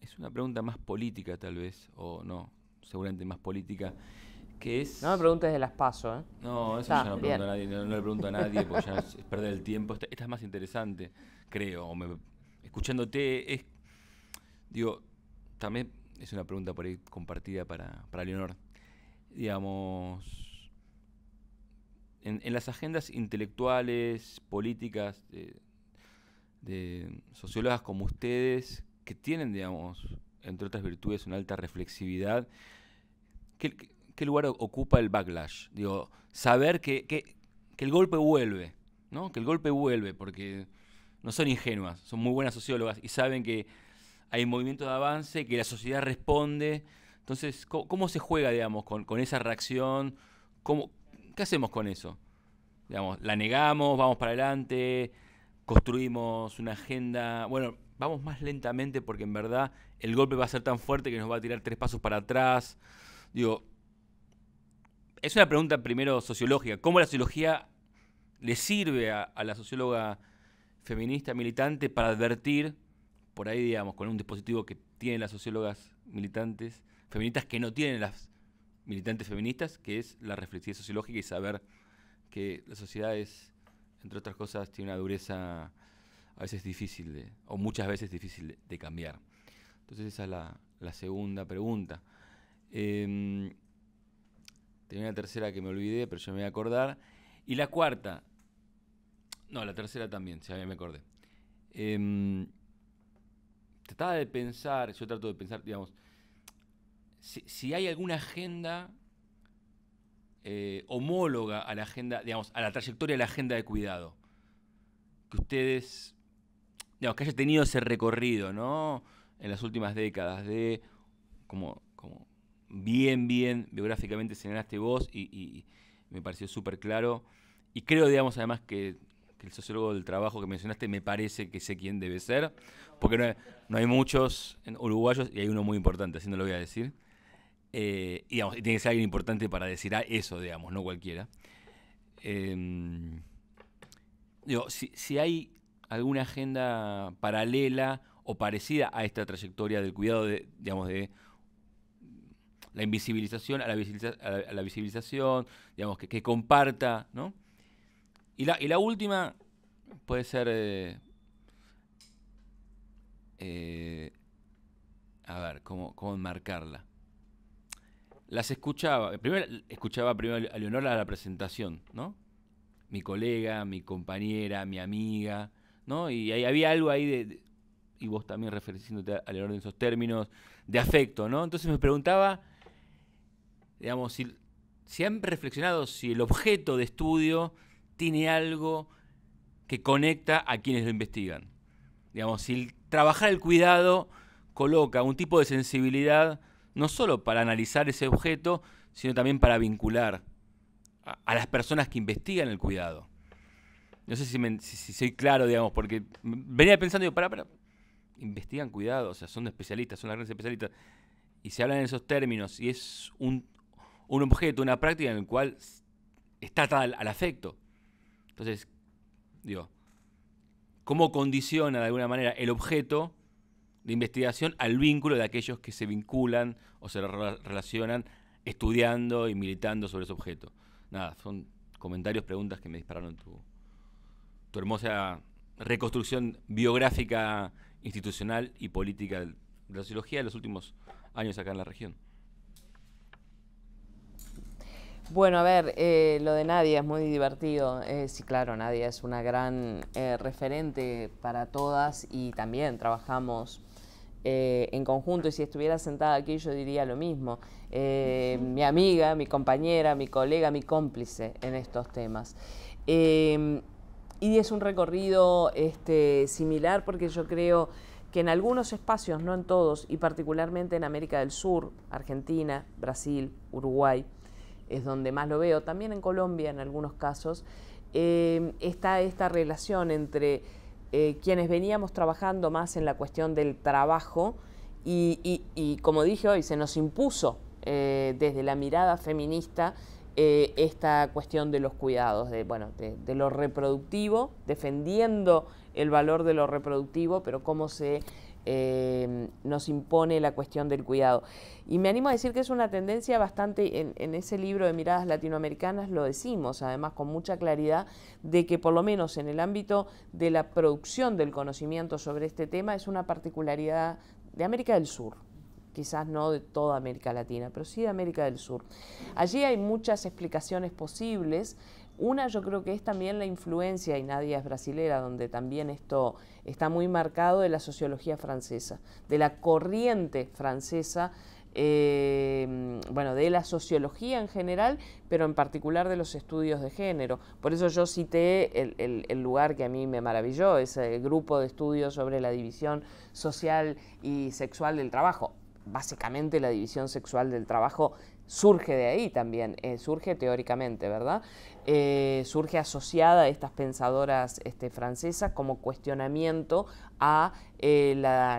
es una pregunta más política, tal vez, o no, seguramente más política, que es... No me preguntes de las PASO, ¿eh? No, eso ya no, pregunto a nadie, no, le pregunto a nadie, porque ya es, perder el tiempo. Esta, es más interesante, creo. escuchándote, es, digo, también es una pregunta por ahí compartida para, Leonor. Digamos, en, las agendas intelectuales, políticas, de, sociólogas como ustedes, que tienen, digamos, entre otras virtudes, una alta reflexividad, ¿qué, lugar ocupa el backlash? Digo, saber que, que el golpe vuelve, ¿no? Que el golpe vuelve, porque no son ingenuas, son muy buenas sociólogas y saben que hay movimiento de avance, que la sociedad responde. Entonces, ¿cómo, se juega, digamos, con, esa reacción? ¿Qué hacemos con eso? Digamos, ¿La negamos? ¿Vamos para adelante? ¿Construimos una agenda? Bueno, vamos más lentamente porque en verdad el golpe va a ser tan fuerte que nos va a tirar tres pasos para atrás. Digo, es una pregunta primero sociológica. ¿Cómo la sociología le sirve a la socióloga feminista militante para advertir por ahí, digamos, con un dispositivo que tienen las sociólogas militantes, feministas que no tienen las militantes feministas, que es la reflexión sociológica y saber que la sociedad es, entre otras cosas, tiene una dureza a veces difícil de, o muchas veces difícil de, cambiar. Entonces esa es la, segunda pregunta. Em, tenía una tercera que me olvidé, pero yo me voy a acordar. Y la cuarta, no, la tercera también, si a mí me acordé. Em, trataba de pensar, yo trato de pensar, digamos, si, hay alguna agenda eh, homóloga a la agenda, digamos, a la trayectoria de la agenda de cuidado. Que ustedes, digamos, que haya tenido ese recorrido, ¿no? En las últimas décadas de, como, como bien, bien biográficamente señalaste vos y me pareció súper claro. Y creo, digamos, además que que el sociólogo del trabajo que mencionaste me parece que sé quién debe ser, porque no hay, muchos uruguayos y hay uno muy importante, así no lo voy a decir. Eh, y, tiene que ser alguien importante para decir ah, eso, digamos, no cualquiera. Em, si, hay alguna agenda paralela o parecida a esta trayectoria del cuidado de, digamos, de la invisibilización a la, visibilización, digamos, que, que comparta, ¿no? Y la, última puede ser. Eh, eh, a ver, ¿cómo, cómo enmarcarla? Las escuchaba. Primero, escuchaba primero a Leonora la presentación, ¿no? Mi colega, mi compañera, mi amiga, ¿no? Y había algo ahí de, y vos también refiriéndote a Leonor en esos términos, de afecto, ¿no? Entonces me preguntaba, digamos, si, si, han reflexionado si el objeto de estudio tiene algo que conecta a quienes lo investigan. Digamos, si trabajar el cuidado coloca un tipo de sensibilidad no solo para analizar ese objeto, sino también para vincular a, las personas que investigan el cuidado. No sé si, soy claro, digamos, porque venía pensando, digo, para, para, investigan cuidado, o sea, son especialistas, son las grandes especialistas, y se hablan en esos términos, y es un, objeto, una práctica en el cual está tal al afecto. Entonces, digo, ¿cómo condiciona de alguna manera el objeto de investigación al vínculo de aquellos que se vinculan o se relacionan estudiando y militando sobre ese objeto? Nada, son comentarios, preguntas que me dispararon tu, tu hermosa reconstrucción biográfica, institucional y política de la sociología de los últimos años acá en la región. Bueno, a ver, eh, lo de Nadia es muy divertido. Eh, sí, claro, Nadia es una gran eh, referente para todas y también trabajamos en conjunto. Y si estuviera sentada aquí, yo diría lo mismo. Mi amiga, mi compañera, mi colega, mi cómplice en estos temas. Em, y es un recorrido este, similar porque yo creo que en algunos espacios, no en todos, y particularmente en América del Sur, Argentina, Brasil, Uruguay, es donde más lo veo, también en Colombia en algunos casos, eh, está esta relación entre eh, quienes veníamos trabajando más en la cuestión del trabajo y, como dije hoy, se nos impuso eh, desde la mirada feminista esta cuestión de los cuidados, de, bueno, de, de, lo reproductivo, defendiendo el valor de lo reproductivo, pero cómo se Em, nos impone la cuestión del cuidado. Y me animo a decir que es una tendencia bastante, en, en, ese libro de miradas latinoamericanas lo decimos, además con mucha claridad, de que por lo menos en el ámbito de la producción del conocimiento sobre este tema es una particularidad de América del Sur quizás no de toda América Latina, pero sí de América del Sur. Allí hay muchas explicaciones posibles una yo creo que es también la influencia, y nadie es brasilera, donde también esto está muy marcado de la sociología francesa, de la corriente francesa, eh, bueno, de la sociología en general, pero en particular de los estudios de género. Por eso yo cité el, lugar que a mí me maravilló, ese grupo de estudios sobre la división social y sexual del trabajo. Básicamente la división sexual del trabajo surge de ahí también, eh, surge teóricamente, ¿verdad? Eh, surge asociada a estas pensadoras este, francesas como cuestionamiento a eh, la,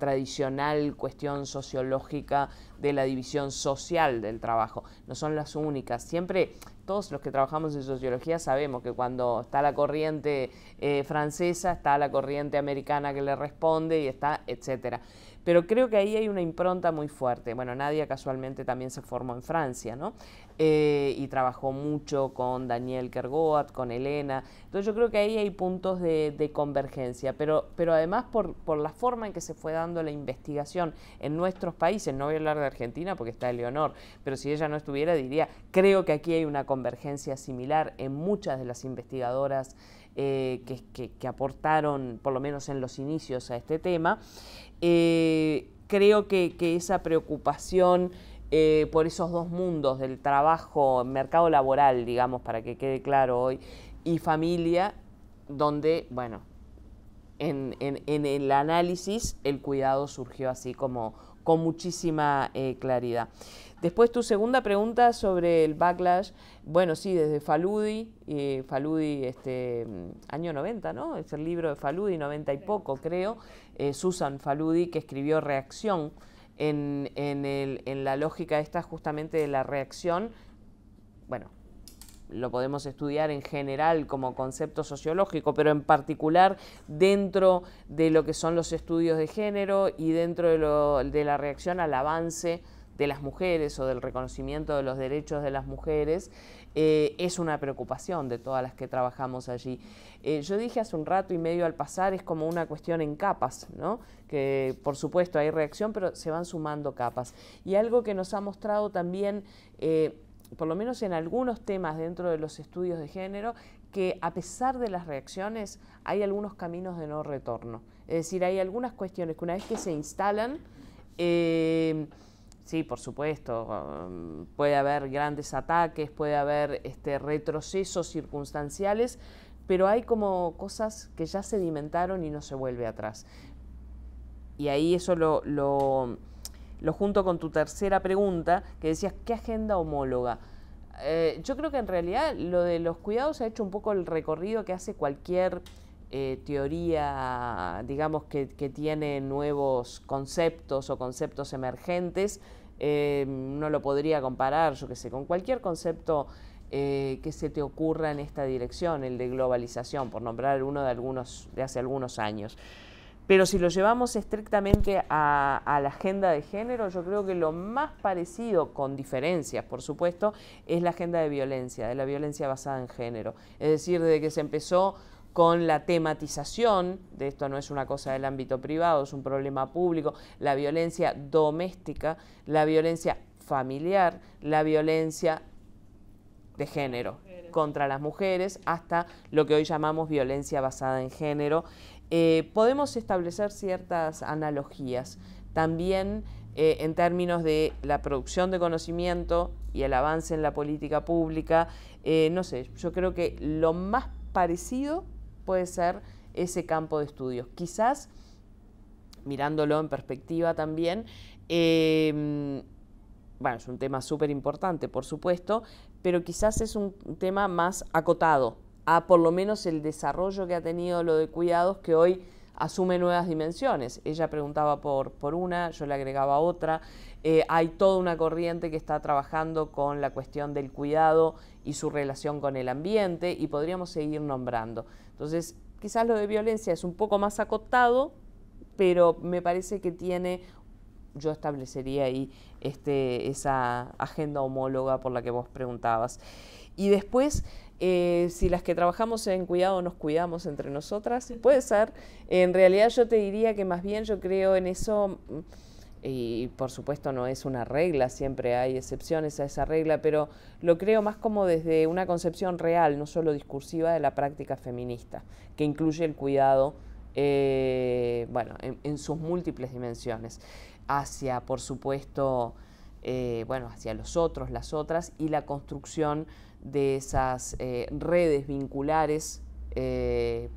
tradicional cuestión sociológica de la división social del trabajo. No son las únicas. Siempre todos los que trabajamos en sociología sabemos que cuando está la corriente eh, francesa, está la corriente americana que le responde y está, etcétera. Pero creo que ahí hay una impronta muy fuerte. Bueno, Nadia casualmente también se formó en Francia, ¿no? Eh, y trabajó mucho con Daniel Kergoat, con Elena. Entonces yo creo que ahí hay puntos de, convergencia, pero, pero además por, por, la forma en que se fue dando la investigación en nuestros países, no voy a hablar de Argentina porque está Eleonor, pero si ella no estuviera diría, creo que aquí hay una convergencia similar en muchas de las investigadoras eh, que, aportaron, por lo menos en los inicios, a este tema. Eh, creo que, esa preocupación eh, por esos dos mundos del trabajo, mercado laboral, digamos, para que quede claro hoy, y familia, donde, bueno, en, el análisis el cuidado surgió así como con muchísima eh, claridad. Después tu segunda pregunta sobre el backlash, bueno, sí, desde Faludi, eh, Faludi este, año 90, ¿no? Es el libro de Faludi, 90 y poco creo, eh, Susan Faludi, que escribió Reacción, en, en, el, en la lógica esta justamente de la reacción, bueno, lo podemos estudiar en general como concepto sociológico, pero en particular dentro de lo que son los estudios de género y dentro de, la reacción al avance de las mujeres o del reconocimiento de los derechos de las mujeres, eh, es una preocupación de todas las que trabajamos allí. Eh, yo dije hace un rato y medio al pasar, es como una cuestión en capas, ¿no? que por supuesto hay reacción, pero se van sumando capas. Y algo que nos ha mostrado también... Eh, por lo menos en algunos temas dentro de los estudios de género, que a pesar de las reacciones hay algunos caminos de no retorno. Es decir, hay algunas cuestiones que una vez que se instalan, eh, sí, por supuesto, um, puede haber grandes ataques, puede haber este, retrocesos circunstanciales, pero hay como cosas que ya sedimentaron y no se vuelve atrás. Y ahí eso lo lo junto con tu tercera pregunta, que decías, ¿qué agenda homóloga? Eh, yo creo que en realidad lo de los cuidados ha hecho un poco el recorrido que hace cualquier eh, teoría, digamos, que, tiene nuevos conceptos o conceptos emergentes. Eh, no lo podría comparar, yo qué sé, con cualquier concepto que se te ocurra en esta dirección, el de globalización, por nombrar uno de, algunos, de hace algunos años. Pero si lo llevamos estrictamente a, la agenda de género, yo creo que lo más parecido, con diferencias por supuesto, es la agenda de violencia, de la violencia basada en género. Es decir, desde que se empezó con la tematización, de esto no es una cosa del ámbito privado, es un problema público, la violencia doméstica, la violencia familiar, la violencia de género contra las mujeres hasta lo que hoy llamamos violencia basada en género eh, podemos establecer ciertas analogías. También eh, en términos de la producción de conocimiento y el avance en la política pública, eh, no sé, yo creo que lo más parecido puede ser ese campo de estudios. Quizás, mirándolo en perspectiva también, em, bueno, es un tema súper importante, por supuesto, pero quizás es un tema más acotado, a por lo menos el desarrollo que ha tenido lo de cuidados que hoy asume nuevas dimensiones. Ella preguntaba por, por una, yo le agregaba otra. Eh, hay toda una corriente que está trabajando con la cuestión del cuidado y su relación con el ambiente y podríamos seguir nombrando. Entonces, quizás lo de violencia es un poco más acotado, pero me parece que tiene, yo establecería ahí este, esa agenda homóloga por la que vos preguntabas. Y después eh, si las que trabajamos en cuidado nos cuidamos entre nosotras, puede ser. En realidad yo te diría que más bien yo creo en eso, mm, y por supuesto no es una regla, siempre hay excepciones a esa regla, pero lo creo más como desde una concepción real, no solo discursiva, de la práctica feminista, que incluye el cuidado, eh, bueno, en, sus múltiples dimensiones, hacia, por supuesto, eh, bueno, hacia los otros, las otras, y la construcción de esas eh, redes vinculares eh,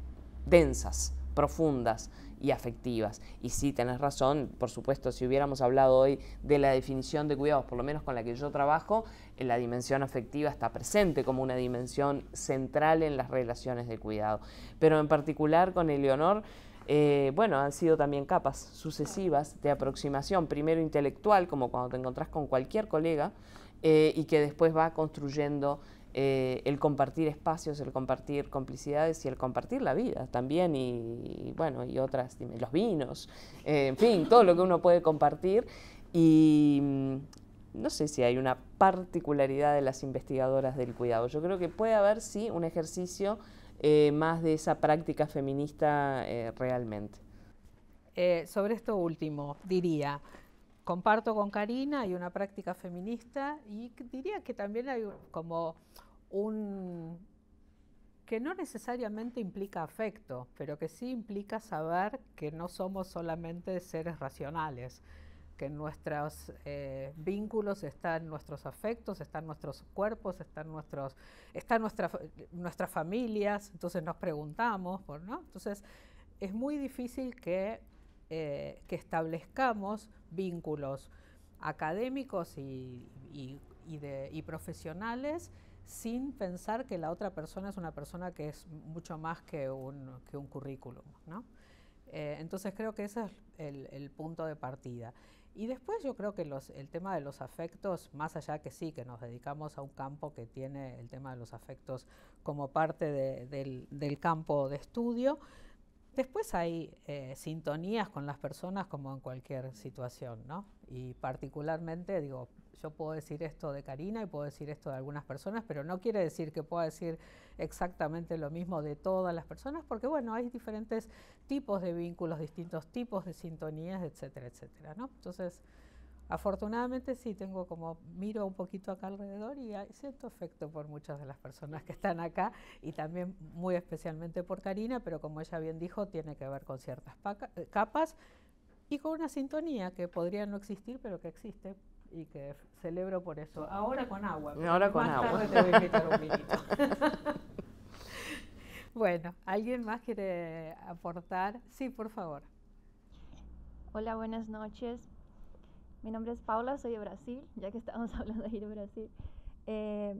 densas, profundas y afectivas. Y sí, tenés razón, por supuesto, si hubiéramos hablado hoy de la definición de cuidados, por lo menos con la que yo trabajo, eh, la dimensión afectiva está presente como una dimensión central en las relaciones de cuidado. Pero en particular con Eleonor, bueno, han sido también capas sucesivas de aproximación, primero intelectual, como cuando te encontrás con cualquier colega, y que después va construyendo eh, el compartir espacios, el compartir complicidades y el compartir la vida también y, bueno, y otras, los vinos, eh, en fin, todo lo que uno puede compartir. Y mm, no sé si hay una particularidad de las investigadoras del cuidado. Yo creo que puede haber, sí, un ejercicio eh, más de esa práctica feminista realmente. sobre esto último, diría, comparto con Karina, hay una práctica feminista y diría que también hay como un que no necesariamente implica afecto, pero que sí implica saber que no somos solamente seres racionales, que nuestros eh, vínculos están nuestros afectos, están nuestros cuerpos, están nuestras familias, entonces nos preguntamos, ¿no? Entonces es muy difícil que, eh, que establezcamos vínculos académicos y profesionales sin pensar que la otra persona es una persona que es mucho más que un, que un currículum. ¿no? Eh, entonces creo que ese es el, punto de partida. Y después yo creo que el tema de los afectos, más allá que sí, que nos dedicamos a un campo que tiene el tema de los afectos como parte del, del, campo de estudio, después hay eh, sintonías con las personas como en cualquier situación, ¿no? Y particularmente, digo, yo puedo decir esto de Karina y puedo decir esto de algunas personas, pero no quiere decir que pueda decir exactamente lo mismo de todas las personas, porque bueno, hay diferentes tipos de vínculos, distintos tipos de sintonías, etcétera, etcétera, ¿no? Entonces, afortunadamente sí tengo como, miro un poquito acá alrededor y hay cierto efecto por muchas de las personas que están acá y también muy especialmente por Karina, pero como ella bien dijo, tiene que ver con ciertas eh, capas y con una sintonía que podría no existir, pero que existe y que celebro por eso. Ahora con agua. Ahora con agua. te voy un bueno, ¿alguien más quiere aportar? Sí, por favor. Hola, buenas noches. Mi nombre es Paula, soy de Brasil, ya que estamos hablando de ir a Brasil. Eh,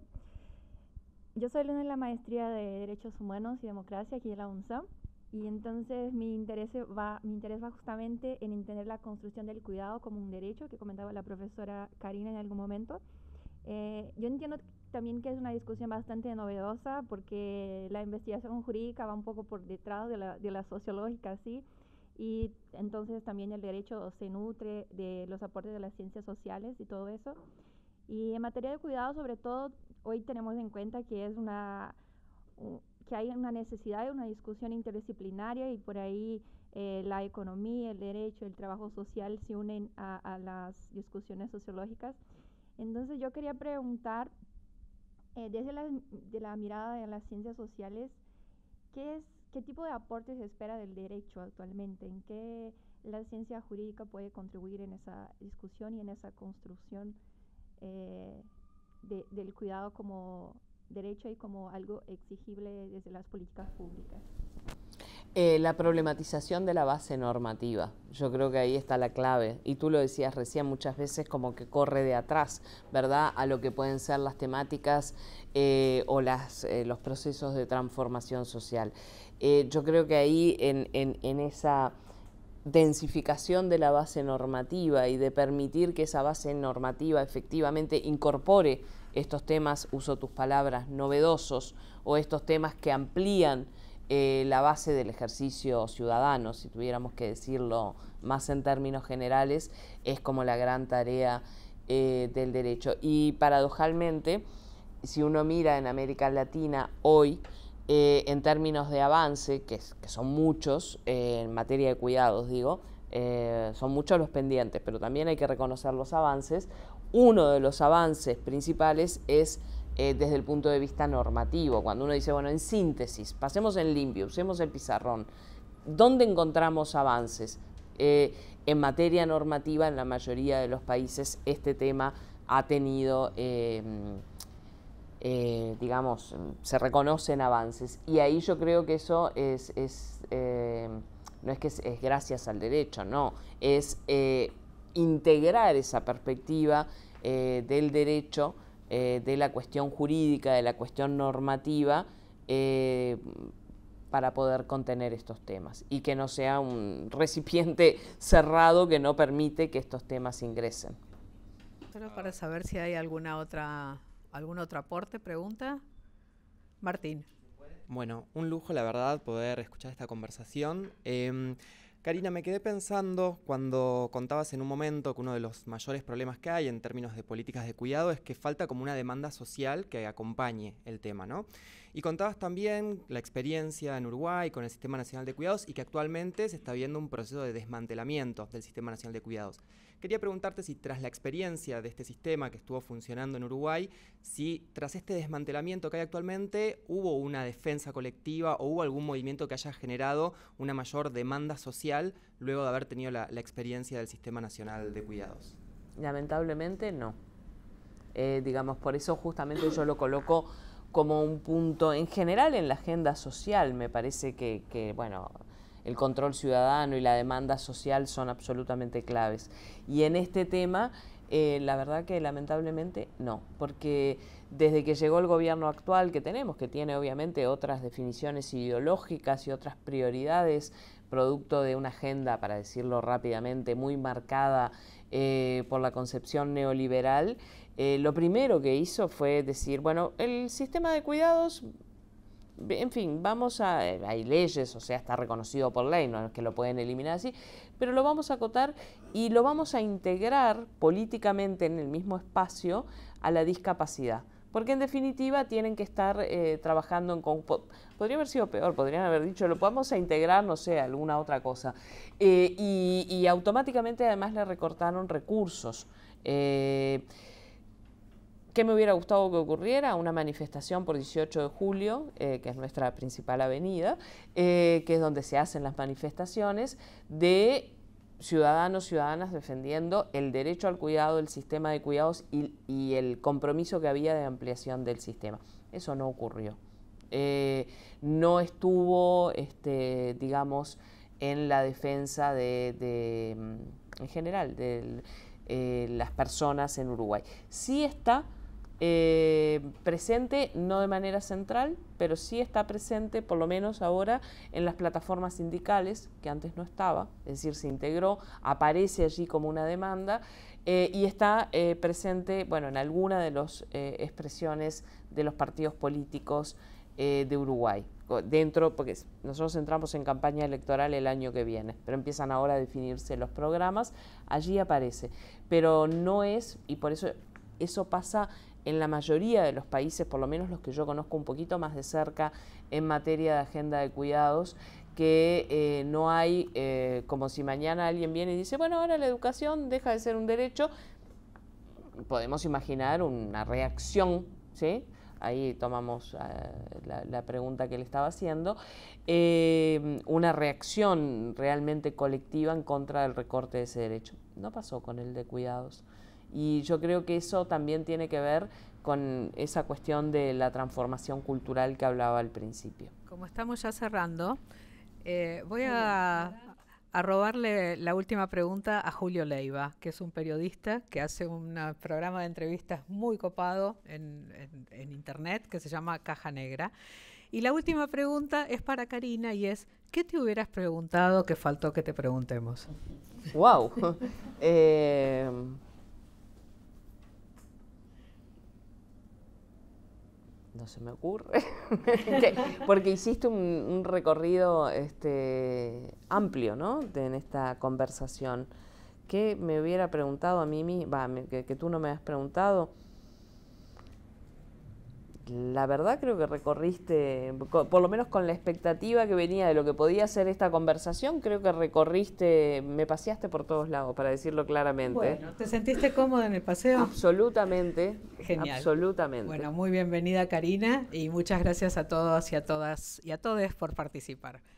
yo soy alumna de la maestría de Derechos Humanos y Democracia aquí en la UNSAM. Y entonces mi interés va, mi interés va justamente en entender la construcción del cuidado como un derecho, que comentaba la profesora Karina en algún momento. Eh, yo entiendo también que es una discusión bastante novedosa porque la investigación jurídica va un poco por detrás de la, de la sociológica, ¿sí? Y entonces también el derecho se nutre de los aportes de las ciencias sociales y todo eso. Y en materia de cuidado, sobre todo, hoy tenemos en cuenta que es una que hay una necesidad de una discusión interdisciplinaria y por ahí eh, la economía, el derecho, el trabajo social se unen a, las discusiones sociológicas. Entonces yo quería preguntar, eh, desde la, de la mirada de las ciencias sociales, ¿qué, es, ¿qué tipo de aportes se espera del derecho actualmente? ¿En qué la ciencia jurídica puede contribuir en esa discusión y en esa construcción eh, del cuidado como derecho y como algo exigible desde las políticas públicas. Eh, la problematización de la base normativa. Yo creo que ahí está la clave. Y tú lo decías recién muchas veces como que corre de atrás, ¿verdad? A lo que pueden ser las temáticas eh, o eh, los procesos de transformación social. yo creo que ahí en esa densificación de la base normativa y de permitir que esa base normativa efectivamente incorpore estos temas, uso tus palabras, novedosos o estos temas que amplían eh, la base del ejercicio ciudadano, si tuviéramos que decirlo más en términos generales, es como la gran tarea eh, del derecho. Y paradojalmente, si uno mira en América Latina hoy, eh, en términos de avance, que, son muchos eh, en materia de cuidados, digo, eh, son muchos los pendientes, pero también hay que reconocer los avances. Uno de los avances principales es desde el punto de vista normativo, cuando uno dice, bueno, en síntesis, pasemos en limpio, usemos el pizarrón, ¿dónde encontramos avances? en materia normativa, en la mayoría de los países, este tema ha tenido eh, digamos, se reconocen avances. Y ahí yo creo que eso es, eh, no es que es, gracias al derecho, no, es eh, integrar esa perspectiva del derecho, de la cuestión jurídica, de la cuestión normativa, para poder contener estos temas y que no sea un recipiente cerrado que no permite que estos temas ingresen. Solo para saber si hay alguna otra ¿Algún otro aporte, pregunta? Martín. Bueno, un lujo, la verdad, poder escuchar esta conversación. Em, Karina, me quedé pensando cuando contabas en un momento que uno de los mayores problemas que hay en términos de políticas de cuidado es que falta como una demanda social que acompañe el tema, ¿no? Y contabas también la experiencia en Uruguay con el Sistema Nacional de Cuidados y que actualmente se está viendo un proceso de desmantelamiento del Sistema Nacional de Cuidados. Quería preguntarte si tras la experiencia de este sistema que estuvo funcionando en Uruguay, si tras este desmantelamiento que hay actualmente hubo una defensa colectiva o hubo algún movimiento que haya generado una mayor demanda social luego de haber tenido la, experiencia del Sistema Nacional de Cuidados. Lamentablemente no. Eh, digamos, por eso justamente yo lo coloco como un punto en general en la agenda social. Me parece que, bueno, el control ciudadano y la demanda social son absolutamente claves. Y en este tema, eh, la verdad que lamentablemente no, porque desde que llegó el gobierno actual que tenemos, que tiene obviamente otras definiciones ideológicas y otras prioridades, producto de una agenda, para decirlo rápidamente, muy marcada eh, por la concepción neoliberal, eh, lo primero que hizo fue decir, bueno, el sistema de cuidados, en fin, vamos a, eh, hay leyes, o sea, está reconocido por ley, no es que lo pueden eliminar así, pero lo vamos a acotar y lo vamos a integrar políticamente en el mismo espacio a la discapacidad. Porque en definitiva tienen que estar eh, trabajando en... Podría haber sido peor, podrían haber dicho, lo vamos a integrar, no sé, alguna otra cosa. y, automáticamente además le recortaron recursos. ¿Qué me hubiera gustado que ocurriera? Una manifestación por 18 de julio, eh, que es nuestra principal avenida, eh, que es donde se hacen las manifestaciones, de ciudadanos, ciudadanas defendiendo el derecho al cuidado, el sistema de cuidados y, el compromiso que había de ampliación del sistema. Eso no ocurrió. Eh, no estuvo, este, digamos, en la defensa de, mm, en general, de las personas en Uruguay. Sí está eh, presente, no de manera central, pero sí está presente, por lo menos ahora, en las plataformas sindicales, que antes no estaba, es decir, se integró, aparece allí como una demanda, eh, y está eh, presente, bueno, en alguna de las expresiones de los partidos políticos de Uruguay, dentro, porque nosotros entramos en campaña electoral el año que viene, pero empiezan ahora a definirse los programas, allí aparece, pero no es, y por eso eso pasa en la mayoría de los países, por lo menos los que yo conozco un poquito más de cerca en materia de agenda de cuidados, que eh, no hay, eh, como si mañana alguien viene y dice, bueno, ahora la educación deja de ser un derecho, podemos imaginar una reacción, ¿sí? Ahí tomamos eh, la, pregunta que le estaba haciendo, una reacción realmente colectiva en contra del recorte de ese derecho. No pasó con el de cuidados. Y yo creo que eso también tiene que ver con esa cuestión de la transformación cultural que hablaba al principio. Como estamos ya cerrando, eh, voy a, robarle la última pregunta a Julio Leiva, que es un periodista que hace un programa de entrevistas muy copado en, Internet que se llama Caja Negra. Y la última pregunta es para Karina y es, ¿qué te hubieras preguntado que faltó que te preguntemos? ¡Wow! eh, no se me ocurre, porque hiciste un, recorrido este, amplio en esta conversación. ¿Qué me hubiera preguntado a mí que tú no me has preguntado? la verdad creo que recorriste, por lo menos con la expectativa que venía de lo que podía ser esta conversación, creo que recorriste, me paseaste por todos lados, para decirlo claramente. Bueno, ¿te sentiste cómoda en el paseo? Absolutamente. Genial. Absolutamente. Bueno, muy bienvenida Karina y muchas gracias a todos y a todas y a todos por participar.